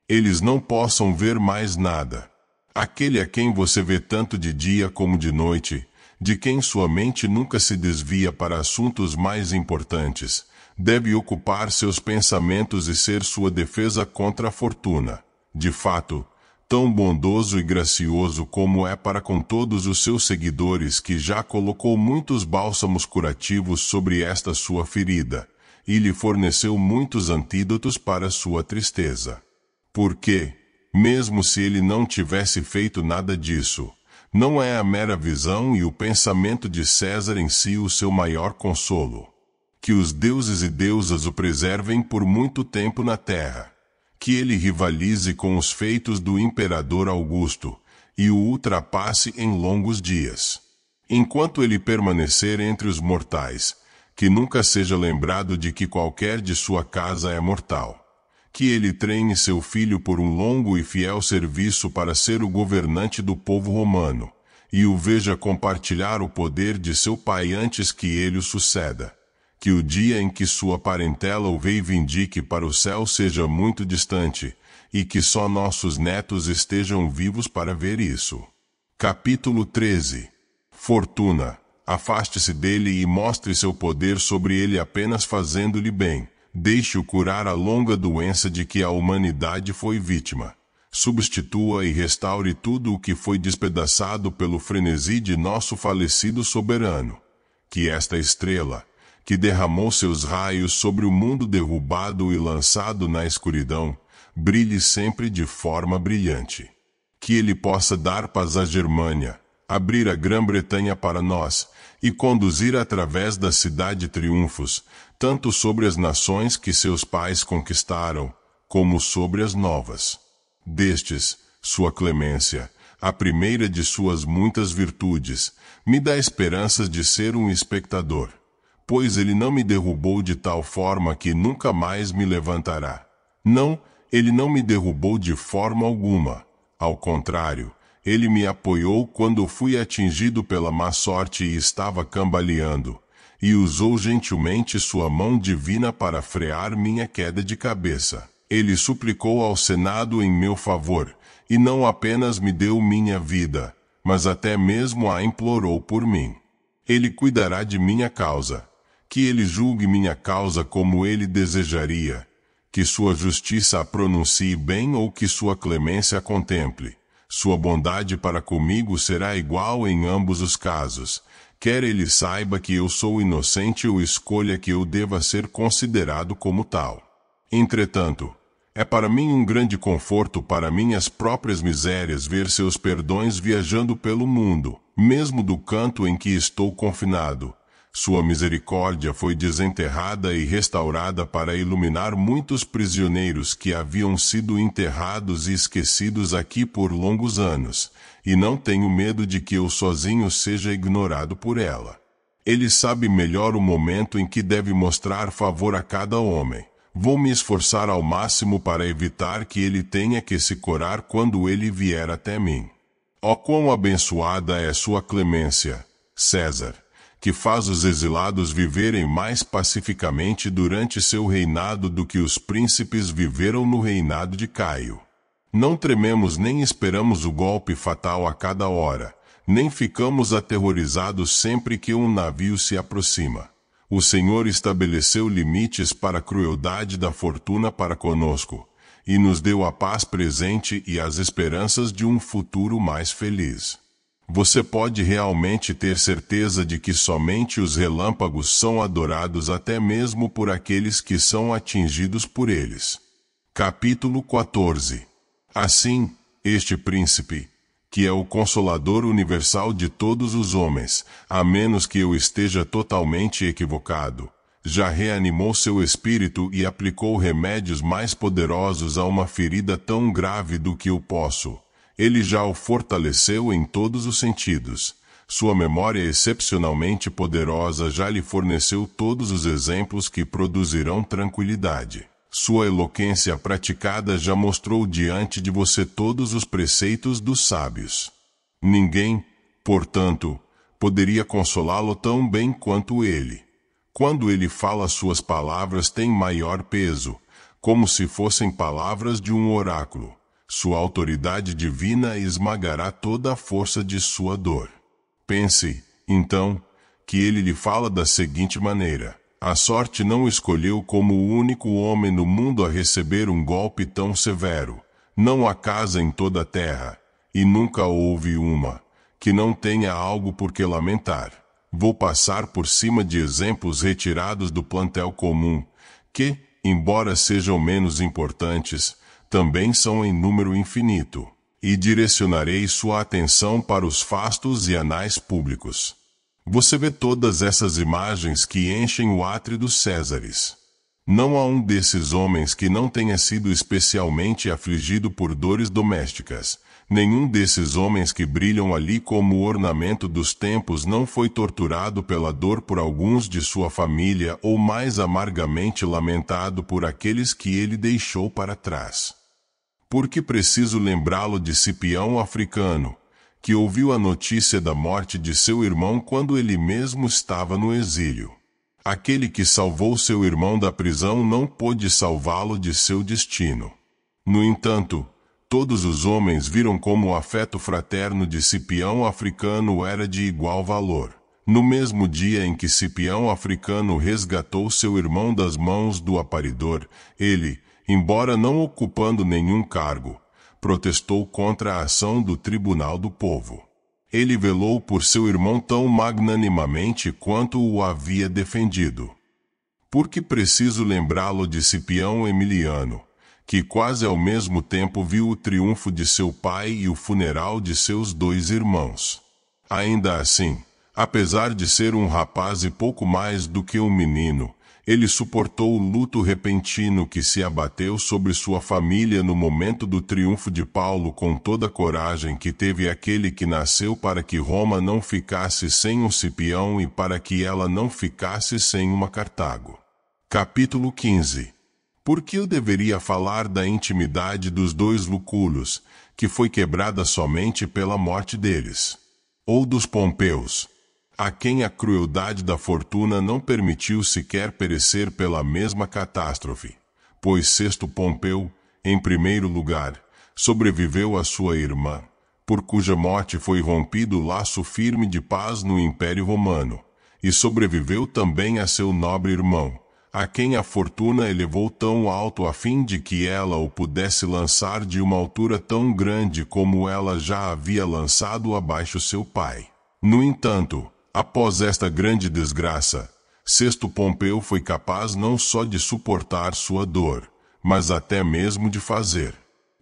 eles não possam ver mais nada. Aquele a quem você vê tanto de dia como de noite, de quem sua mente nunca se desvia para assuntos mais importantes, deve ocupar seus pensamentos e ser sua defesa contra a fortuna. De fato, tão bondoso e gracioso como é para com todos os seus seguidores que já colocou muitos bálsamos curativos sobre esta sua ferida, e lhe forneceu muitos antídotos para sua tristeza. Porque, mesmo se ele não tivesse feito nada disso, não é a mera visão e o pensamento de César em si o seu maior consolo. Que os deuses e deusas o preservem por muito tempo na terra que ele rivalize com os feitos do imperador Augusto e o ultrapasse em longos dias. Enquanto ele permanecer entre os mortais, que nunca seja lembrado de que qualquer de sua casa é mortal. Que ele treine seu filho por um longo e fiel serviço para ser o governante do povo romano, e o veja compartilhar o poder de seu pai antes que ele o suceda que o dia em que sua parentela o vindique para o céu seja muito distante, e que só nossos netos estejam vivos para ver isso. Capítulo 13 Fortuna Afaste-se dele e mostre seu poder sobre ele apenas fazendo-lhe bem. Deixe-o curar a longa doença de que a humanidade foi vítima. Substitua e restaure tudo o que foi despedaçado pelo frenesi de nosso falecido soberano. Que esta estrela, que derramou seus raios sobre o mundo derrubado e lançado na escuridão, brilhe sempre de forma brilhante. Que ele possa dar paz à Germânia, abrir a Grã-Bretanha para nós e conduzir através da cidade triunfos, tanto sobre as nações que seus pais conquistaram, como sobre as novas. Destes, sua clemência, a primeira de suas muitas virtudes, me dá esperanças de ser um espectador pois ele não me derrubou de tal forma que nunca mais me levantará. Não, ele não me derrubou de forma alguma. Ao contrário, ele me apoiou quando fui atingido pela má sorte e estava cambaleando, e usou gentilmente sua mão divina para frear minha queda de cabeça. Ele suplicou ao Senado em meu favor, e não apenas me deu minha vida, mas até mesmo a implorou por mim. Ele cuidará de minha causa que ele julgue minha causa como ele desejaria, que sua justiça a pronuncie bem ou que sua clemência a contemple. Sua bondade para comigo será igual em ambos os casos, quer ele saiba que eu sou inocente ou escolha que eu deva ser considerado como tal. Entretanto, é para mim um grande conforto para minhas próprias misérias ver seus perdões viajando pelo mundo, mesmo do canto em que estou confinado, sua misericórdia foi desenterrada e restaurada para iluminar muitos prisioneiros que haviam sido enterrados e esquecidos aqui por longos anos, e não tenho medo de que eu sozinho seja ignorado por ela. Ele sabe melhor o momento em que deve mostrar favor a cada homem. Vou me esforçar ao máximo para evitar que ele tenha que se corar quando ele vier até mim. Ó oh, quão abençoada é sua clemência, César! que faz os exilados viverem mais pacificamente durante seu reinado do que os príncipes viveram no reinado de Caio. Não trememos nem esperamos o golpe fatal a cada hora, nem ficamos aterrorizados sempre que um navio se aproxima. O Senhor estabeleceu limites para a crueldade da fortuna para conosco, e nos deu a paz presente e as esperanças de um futuro mais feliz você pode realmente ter certeza de que somente os relâmpagos são adorados até mesmo por aqueles que são atingidos por eles. Capítulo 14 Assim, este príncipe, que é o consolador universal de todos os homens, a menos que eu esteja totalmente equivocado, já reanimou seu espírito e aplicou remédios mais poderosos a uma ferida tão grave do que eu posso ele já o fortaleceu em todos os sentidos. Sua memória excepcionalmente poderosa já lhe forneceu todos os exemplos que produzirão tranquilidade. Sua eloquência praticada já mostrou diante de você todos os preceitos dos sábios. Ninguém, portanto, poderia consolá-lo tão bem quanto ele. Quando ele fala, suas palavras têm maior peso, como se fossem palavras de um oráculo. Sua autoridade divina esmagará toda a força de sua dor. Pense, então, que ele lhe fala da seguinte maneira: A sorte não escolheu como o único homem no mundo a receber um golpe tão severo. Não há casa em toda a terra, e nunca houve uma, que não tenha algo por que lamentar. Vou passar por cima de exemplos retirados do plantel comum, que, embora sejam menos importantes, também são em número infinito, e direcionarei sua atenção para os fastos e anais públicos. Você vê todas essas imagens que enchem o átrio dos Césares. Não há um desses homens que não tenha sido especialmente afligido por dores domésticas, Nenhum desses homens que brilham ali como ornamento dos tempos não foi torturado pela dor por alguns de sua família ou mais amargamente lamentado por aqueles que ele deixou para trás porque preciso lembrá-lo de Cipião africano, que ouviu a notícia da morte de seu irmão quando ele mesmo estava no exílio. Aquele que salvou seu irmão da prisão não pôde salvá-lo de seu destino. No entanto, todos os homens viram como o afeto fraterno de Cipião africano era de igual valor. No mesmo dia em que Cipião africano resgatou seu irmão das mãos do aparidor, ele, embora não ocupando nenhum cargo, protestou contra a ação do Tribunal do Povo. Ele velou por seu irmão tão magnanimamente quanto o havia defendido. Porque preciso lembrá-lo de Cipião Emiliano, que quase ao mesmo tempo viu o triunfo de seu pai e o funeral de seus dois irmãos. Ainda assim, apesar de ser um rapaz e pouco mais do que um menino, ele suportou o luto repentino que se abateu sobre sua família no momento do triunfo de Paulo com toda a coragem que teve aquele que nasceu para que Roma não ficasse sem um Cipião e para que ela não ficasse sem uma Cartago. Capítulo 15 Por que eu deveria falar da intimidade dos dois Lucullos, que foi quebrada somente pela morte deles? Ou dos Pompeus, a quem a crueldade da fortuna não permitiu sequer perecer pela mesma catástrofe, pois Sexto Pompeu, em primeiro lugar, sobreviveu a sua irmã, por cuja morte foi rompido o laço firme de paz no Império Romano, e sobreviveu também a seu nobre irmão, a quem a fortuna elevou tão alto a fim de que ela o pudesse lançar de uma altura tão grande como ela já havia lançado abaixo seu pai. No entanto, Após esta grande desgraça, Sexto Pompeu foi capaz não só de suportar sua dor, mas até mesmo de fazer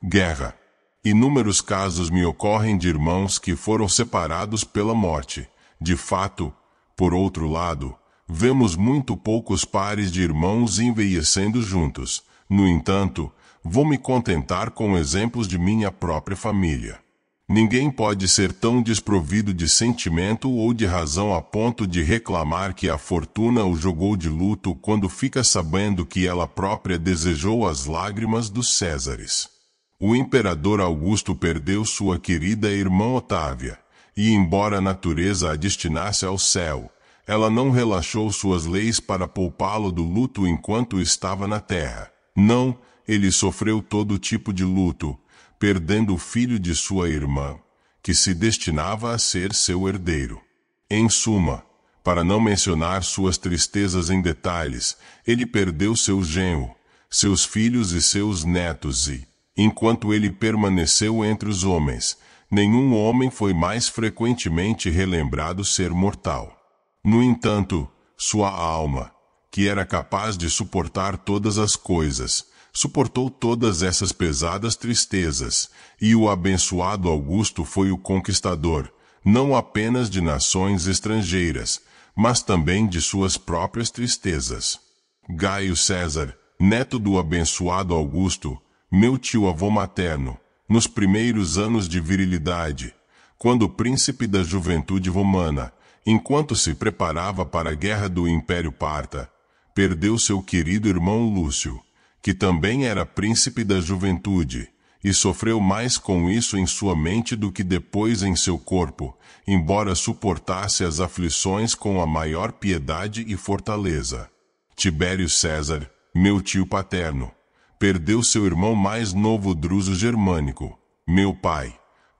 guerra. Inúmeros casos me ocorrem de irmãos que foram separados pela morte. De fato, por outro lado, vemos muito poucos pares de irmãos envelhecendo juntos. No entanto, vou me contentar com exemplos de minha própria família. Ninguém pode ser tão desprovido de sentimento ou de razão a ponto de reclamar que a fortuna o jogou de luto quando fica sabendo que ela própria desejou as lágrimas dos Césares. O imperador Augusto perdeu sua querida irmã Otávia, e embora a natureza a destinasse ao céu, ela não relaxou suas leis para poupá-lo do luto enquanto estava na terra. Não, ele sofreu todo tipo de luto, perdendo o filho de sua irmã, que se destinava a ser seu herdeiro. Em suma, para não mencionar suas tristezas em detalhes, ele perdeu seu genro, seus filhos e seus netos e, enquanto ele permaneceu entre os homens, nenhum homem foi mais frequentemente relembrado ser mortal. No entanto, sua alma, que era capaz de suportar todas as coisas, suportou todas essas pesadas tristezas, e o abençoado Augusto foi o conquistador, não apenas de nações estrangeiras, mas também de suas próprias tristezas. Gaio César, neto do abençoado Augusto, meu tio-avô materno, nos primeiros anos de virilidade, quando príncipe da juventude romana, enquanto se preparava para a guerra do Império Parta, perdeu seu querido irmão Lúcio, que também era príncipe da juventude, e sofreu mais com isso em sua mente do que depois em seu corpo, embora suportasse as aflições com a maior piedade e fortaleza. Tibério César, meu tio paterno, perdeu seu irmão mais novo Druso Germânico, meu pai,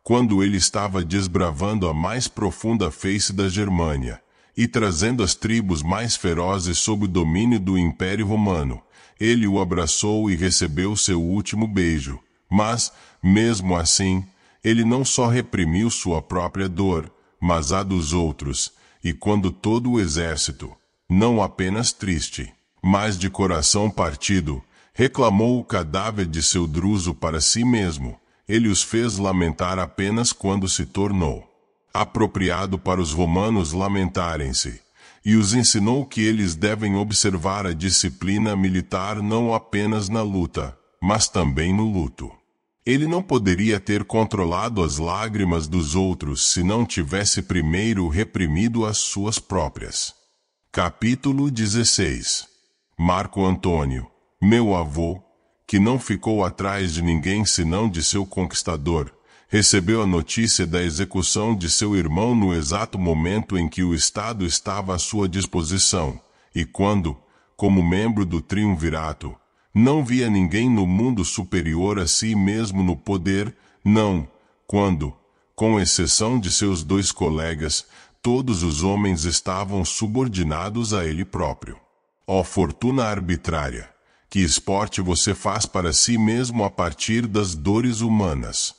quando ele estava desbravando a mais profunda face da Germânia, e trazendo as tribos mais ferozes sob o domínio do Império Romano ele o abraçou e recebeu seu último beijo. Mas, mesmo assim, ele não só reprimiu sua própria dor, mas a dos outros, e quando todo o exército, não apenas triste, mas de coração partido, reclamou o cadáver de seu druso para si mesmo, ele os fez lamentar apenas quando se tornou apropriado para os romanos lamentarem-se e os ensinou que eles devem observar a disciplina militar não apenas na luta, mas também no luto. Ele não poderia ter controlado as lágrimas dos outros se não tivesse primeiro reprimido as suas próprias. Capítulo 16 Marco Antônio, meu avô, que não ficou atrás de ninguém senão de seu conquistador, recebeu a notícia da execução de seu irmão no exato momento em que o Estado estava à sua disposição, e quando, como membro do triunvirato, não via ninguém no mundo superior a si mesmo no poder, não, quando, com exceção de seus dois colegas, todos os homens estavam subordinados a ele próprio. Ó oh, fortuna arbitrária! Que esporte você faz para si mesmo a partir das dores humanas!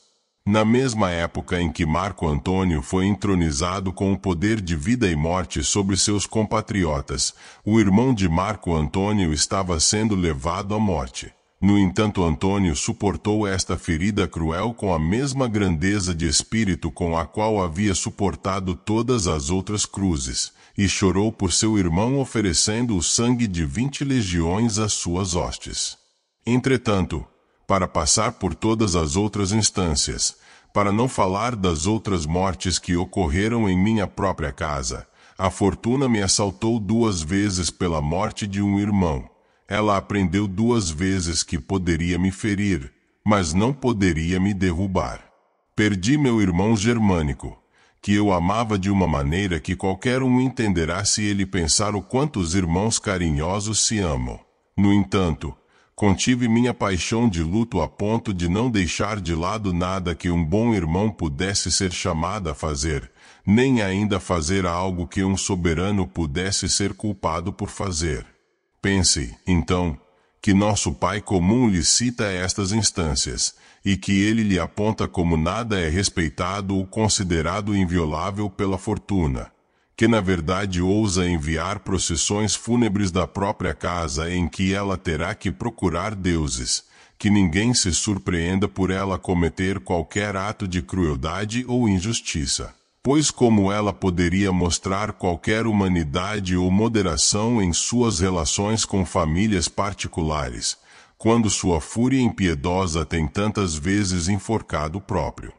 na mesma época em que Marco Antônio foi entronizado com o poder de vida e morte sobre seus compatriotas, o irmão de Marco Antônio estava sendo levado à morte. No entanto, Antônio suportou esta ferida cruel com a mesma grandeza de espírito com a qual havia suportado todas as outras cruzes, e chorou por seu irmão oferecendo o sangue de vinte legiões às suas hostes. Entretanto, para passar por todas as outras instâncias, para não falar das outras mortes que ocorreram em minha própria casa. A fortuna me assaltou duas vezes pela morte de um irmão. Ela aprendeu duas vezes que poderia me ferir, mas não poderia me derrubar. Perdi meu irmão germânico, que eu amava de uma maneira que qualquer um entenderá se ele pensar o quanto os irmãos carinhosos se amam. No entanto, Contive minha paixão de luto a ponto de não deixar de lado nada que um bom irmão pudesse ser chamado a fazer, nem ainda fazer algo que um soberano pudesse ser culpado por fazer. Pense, então, que nosso Pai comum lhe cita estas instâncias, e que ele lhe aponta como nada é respeitado ou considerado inviolável pela fortuna que na verdade ousa enviar procissões fúnebres da própria casa em que ela terá que procurar deuses, que ninguém se surpreenda por ela cometer qualquer ato de crueldade ou injustiça. Pois como ela poderia mostrar qualquer humanidade ou moderação em suas relações com famílias particulares, quando sua fúria impiedosa tem tantas vezes enforcado o próprio?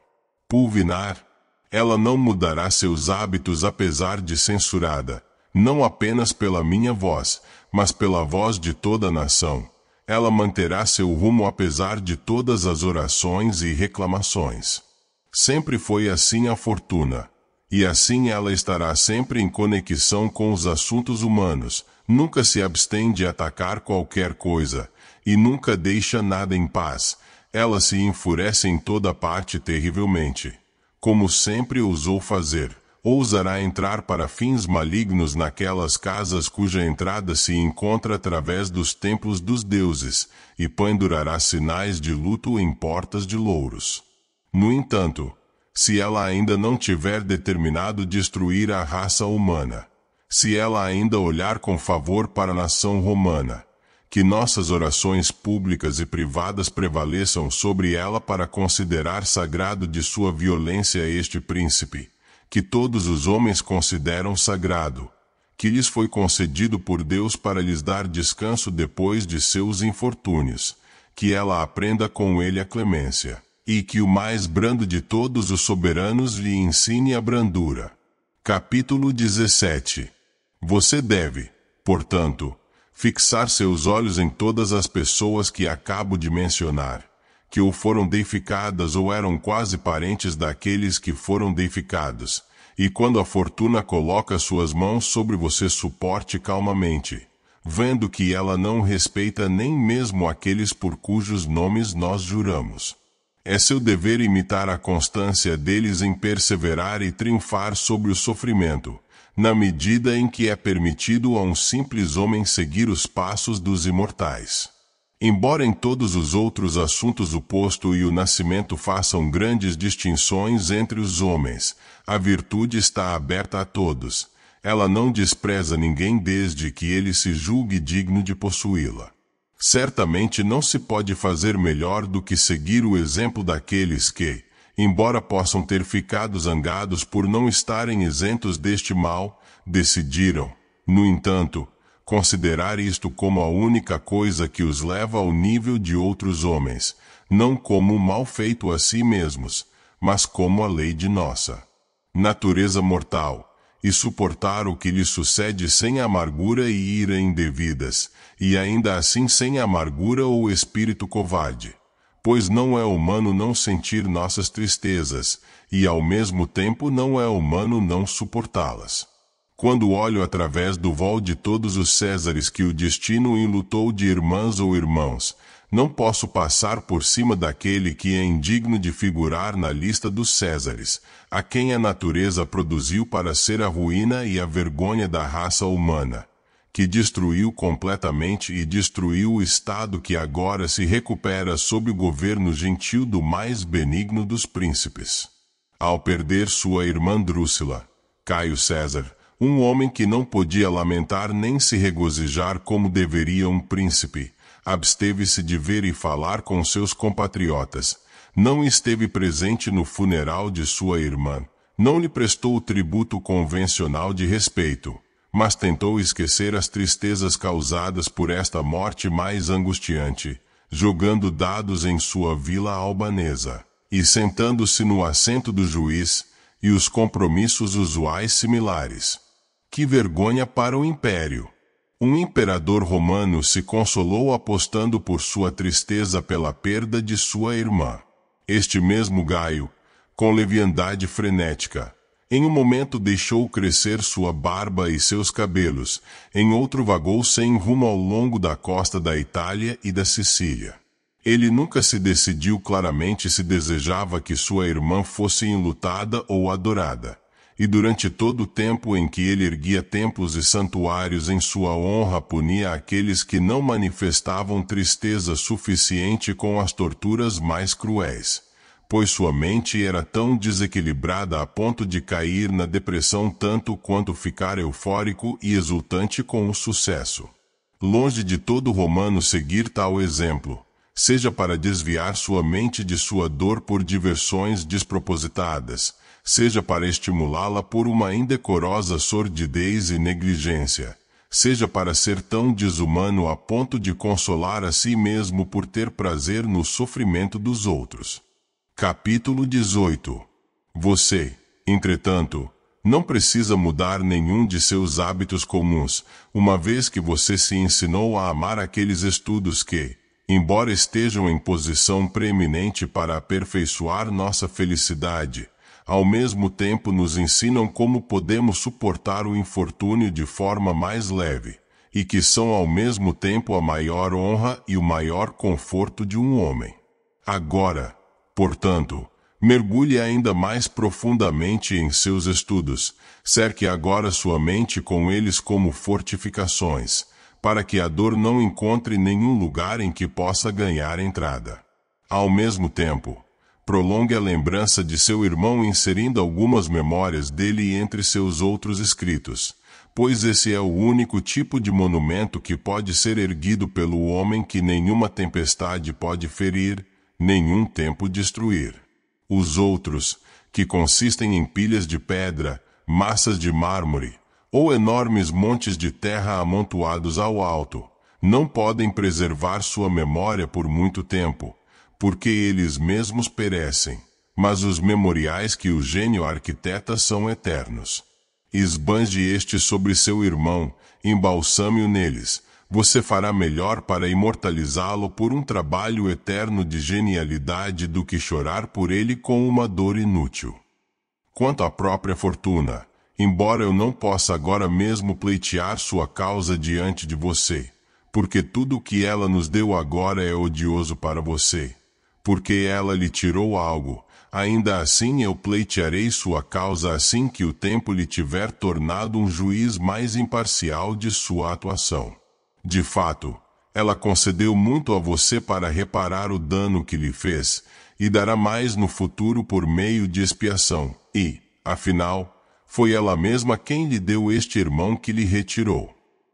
Pulvinar, ela não mudará seus hábitos apesar de censurada, não apenas pela minha voz, mas pela voz de toda a nação. Ela manterá seu rumo apesar de todas as orações e reclamações. Sempre foi assim a fortuna. E assim ela estará sempre em conexão com os assuntos humanos, nunca se abstém de atacar qualquer coisa, e nunca deixa nada em paz. Ela se enfurece em toda parte terrivelmente como sempre ousou fazer, ousará entrar para fins malignos naquelas casas cuja entrada se encontra através dos templos dos deuses, e pendurará sinais de luto em portas de louros. No entanto, se ela ainda não tiver determinado destruir a raça humana, se ela ainda olhar com favor para a nação romana, que nossas orações públicas e privadas prevaleçam sobre ela para considerar sagrado de sua violência este príncipe, que todos os homens consideram sagrado, que lhes foi concedido por Deus para lhes dar descanso depois de seus infortúnios, que ela aprenda com ele a clemência, e que o mais brando de todos os soberanos lhe ensine a brandura. Capítulo 17 Você deve, portanto, fixar seus olhos em todas as pessoas que acabo de mencionar, que ou foram deificadas ou eram quase parentes daqueles que foram deificados, e quando a fortuna coloca suas mãos sobre você suporte calmamente, vendo que ela não respeita nem mesmo aqueles por cujos nomes nós juramos. É seu dever imitar a constância deles em perseverar e triunfar sobre o sofrimento, na medida em que é permitido a um simples homem seguir os passos dos imortais. Embora em todos os outros assuntos o posto e o nascimento façam grandes distinções entre os homens, a virtude está aberta a todos. Ela não despreza ninguém desde que ele se julgue digno de possuí-la. Certamente não se pode fazer melhor do que seguir o exemplo daqueles que, embora possam ter ficado zangados por não estarem isentos deste mal, decidiram, no entanto, considerar isto como a única coisa que os leva ao nível de outros homens, não como mal feito a si mesmos, mas como a lei de nossa natureza mortal, e suportar o que lhe sucede sem amargura e ira indevidas, e ainda assim sem amargura ou espírito covarde pois não é humano não sentir nossas tristezas, e ao mesmo tempo não é humano não suportá-las. Quando olho através do vol de todos os Césares que o destino enlutou de irmãs ou irmãos, não posso passar por cima daquele que é indigno de figurar na lista dos Césares, a quem a natureza produziu para ser a ruína e a vergonha da raça humana, que destruiu completamente e destruiu o Estado que agora se recupera sob o governo gentil do mais benigno dos príncipes. Ao perder sua irmã Drúcila, Caio César, um homem que não podia lamentar nem se regozijar como deveria um príncipe, absteve-se de ver e falar com seus compatriotas, não esteve presente no funeral de sua irmã, não lhe prestou o tributo convencional de respeito mas tentou esquecer as tristezas causadas por esta morte mais angustiante, jogando dados em sua vila albanesa e sentando-se no assento do juiz e os compromissos usuais similares. Que vergonha para o império! Um imperador romano se consolou apostando por sua tristeza pela perda de sua irmã. Este mesmo Gaio, com leviandade frenética, em um momento deixou crescer sua barba e seus cabelos, em outro vagou sem rumo ao longo da costa da Itália e da Sicília. Ele nunca se decidiu claramente se desejava que sua irmã fosse enlutada ou adorada, e durante todo o tempo em que ele erguia templos e santuários em sua honra punia aqueles que não manifestavam tristeza suficiente com as torturas mais cruéis pois sua mente era tão desequilibrada a ponto de cair na depressão tanto quanto ficar eufórico e exultante com o sucesso. Longe de todo romano seguir tal exemplo, seja para desviar sua mente de sua dor por diversões despropositadas, seja para estimulá-la por uma indecorosa sordidez e negligência, seja para ser tão desumano a ponto de consolar a si mesmo por ter prazer no sofrimento dos outros. Capítulo 18 Você, entretanto, não precisa mudar nenhum de seus hábitos comuns, uma vez que você se ensinou a amar aqueles estudos que, embora estejam em posição preeminente para aperfeiçoar nossa felicidade, ao mesmo tempo nos ensinam como podemos suportar o infortúnio de forma mais leve, e que são ao mesmo tempo a maior honra e o maior conforto de um homem. Agora, Portanto, mergulhe ainda mais profundamente em seus estudos, cerque agora sua mente com eles como fortificações, para que a dor não encontre nenhum lugar em que possa ganhar entrada. Ao mesmo tempo, prolongue a lembrança de seu irmão inserindo algumas memórias dele entre seus outros escritos, pois esse é o único tipo de monumento que pode ser erguido pelo homem que nenhuma tempestade pode ferir, nenhum tempo destruir. Os outros, que consistem em pilhas de pedra, massas de mármore, ou enormes montes de terra amontoados ao alto, não podem preservar sua memória por muito tempo, porque eles mesmos perecem, mas os memoriais que o gênio arquiteta são eternos. Esbanje este sobre seu irmão, embalsame-o neles, você fará melhor para imortalizá-lo por um trabalho eterno de genialidade do que chorar por ele com uma dor inútil. Quanto à própria fortuna, embora eu não possa agora mesmo pleitear sua causa diante de você, porque tudo o que ela nos deu agora é odioso para você, porque ela lhe tirou algo, ainda assim eu pleitearei sua causa assim que o tempo lhe tiver tornado um juiz mais imparcial de sua atuação. De fato, ela concedeu muito a você para reparar o dano que lhe fez, e dará mais no futuro por meio de expiação, e, afinal, foi ela mesma quem lhe deu este irmão que lhe retirou.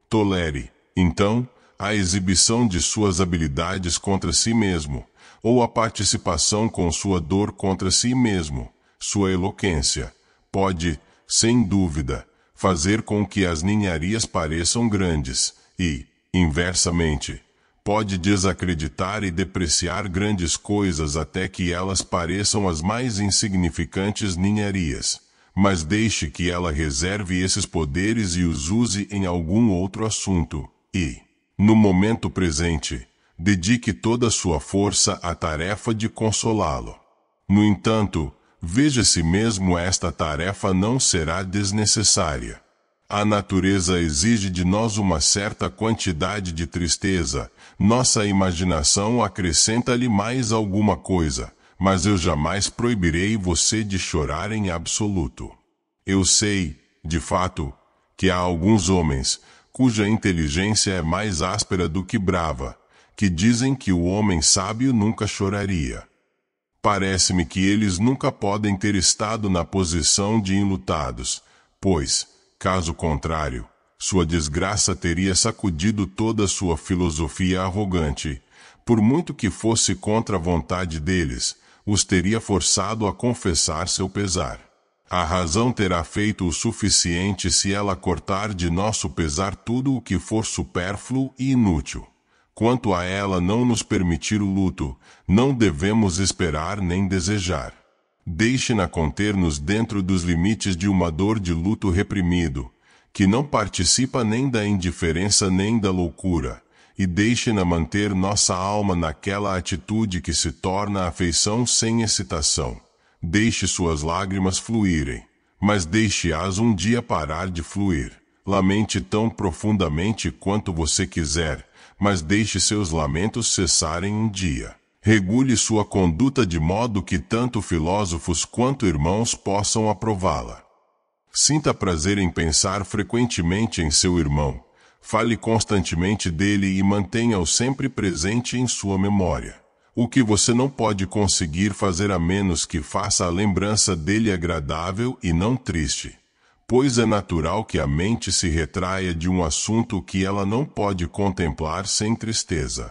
Tolere, então, a exibição de suas habilidades contra si mesmo, ou a participação com sua dor contra si mesmo, sua eloquência, pode, sem dúvida, fazer com que as ninharias pareçam grandes, e, Inversamente, pode desacreditar e depreciar grandes coisas até que elas pareçam as mais insignificantes ninharias, mas deixe que ela reserve esses poderes e os use em algum outro assunto, e, no momento presente, dedique toda sua força à tarefa de consolá-lo. No entanto, veja se mesmo esta tarefa não será desnecessária. A natureza exige de nós uma certa quantidade de tristeza, nossa imaginação acrescenta-lhe mais alguma coisa, mas eu jamais proibirei você de chorar em absoluto. Eu sei, de fato, que há alguns homens, cuja inteligência é mais áspera do que brava, que dizem que o homem sábio nunca choraria. Parece-me que eles nunca podem ter estado na posição de enlutados, pois, Caso contrário, sua desgraça teria sacudido toda sua filosofia arrogante. Por muito que fosse contra a vontade deles, os teria forçado a confessar seu pesar. A razão terá feito o suficiente se ela cortar de nosso pesar tudo o que for supérfluo e inútil. Quanto a ela não nos permitir o luto, não devemos esperar nem desejar. Deixe-na conter-nos dentro dos limites de uma dor de luto reprimido, que não participa nem da indiferença nem da loucura, e deixe-na manter nossa alma naquela atitude que se torna afeição sem excitação. Deixe suas lágrimas fluírem, mas deixe-as um dia parar de fluir. Lamente tão profundamente quanto você quiser, mas deixe seus lamentos cessarem um dia regule sua conduta de modo que tanto filósofos quanto irmãos possam aprová-la. Sinta prazer em pensar frequentemente em seu irmão, fale constantemente dele e mantenha-o sempre presente em sua memória. O que você não pode conseguir fazer a menos que faça a lembrança dele agradável e não triste pois é natural que a mente se retraia de um assunto que ela não pode contemplar sem tristeza.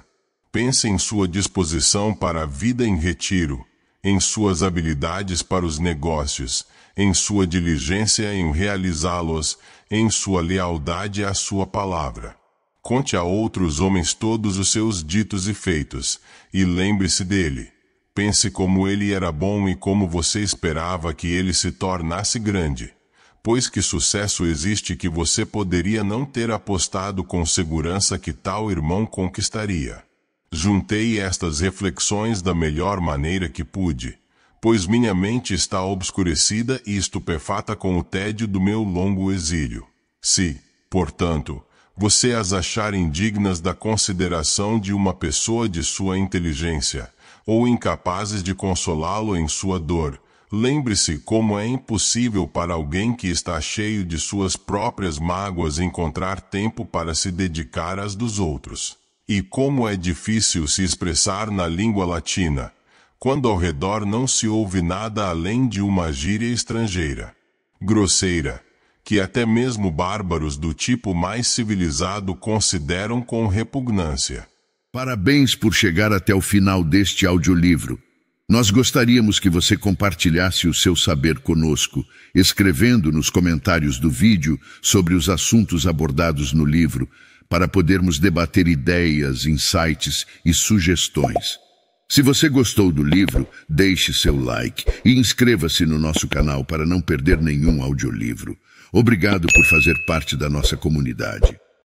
Pense em sua disposição para a vida em retiro, em suas habilidades para os negócios, em sua diligência em realizá-los, em sua lealdade à sua palavra. Conte a outros homens todos os seus ditos e feitos, e lembre-se dele. Pense como ele era bom e como você esperava que ele se tornasse grande. Pois que sucesso existe que você poderia não ter apostado com segurança que tal irmão conquistaria. Juntei estas reflexões da melhor maneira que pude, pois minha mente está obscurecida e estupefata com o tédio do meu longo exílio. Se, portanto, você as achar indignas da consideração de uma pessoa de sua inteligência, ou incapazes de consolá-lo em sua dor, lembre-se como é impossível para alguém que está cheio de suas próprias mágoas encontrar tempo para se dedicar às dos outros. E como é difícil se expressar na língua latina, quando ao redor não se ouve nada além de uma gíria estrangeira, grosseira, que até mesmo bárbaros do tipo mais civilizado consideram com repugnância. Parabéns por chegar até o final deste audiolivro. Nós gostaríamos que você compartilhasse o seu saber conosco, escrevendo nos comentários do vídeo sobre os assuntos abordados no livro para podermos debater ideias, insights e sugestões. Se você gostou do livro, deixe seu like e inscreva-se no nosso canal para não perder nenhum audiolivro. Obrigado por fazer parte da nossa comunidade.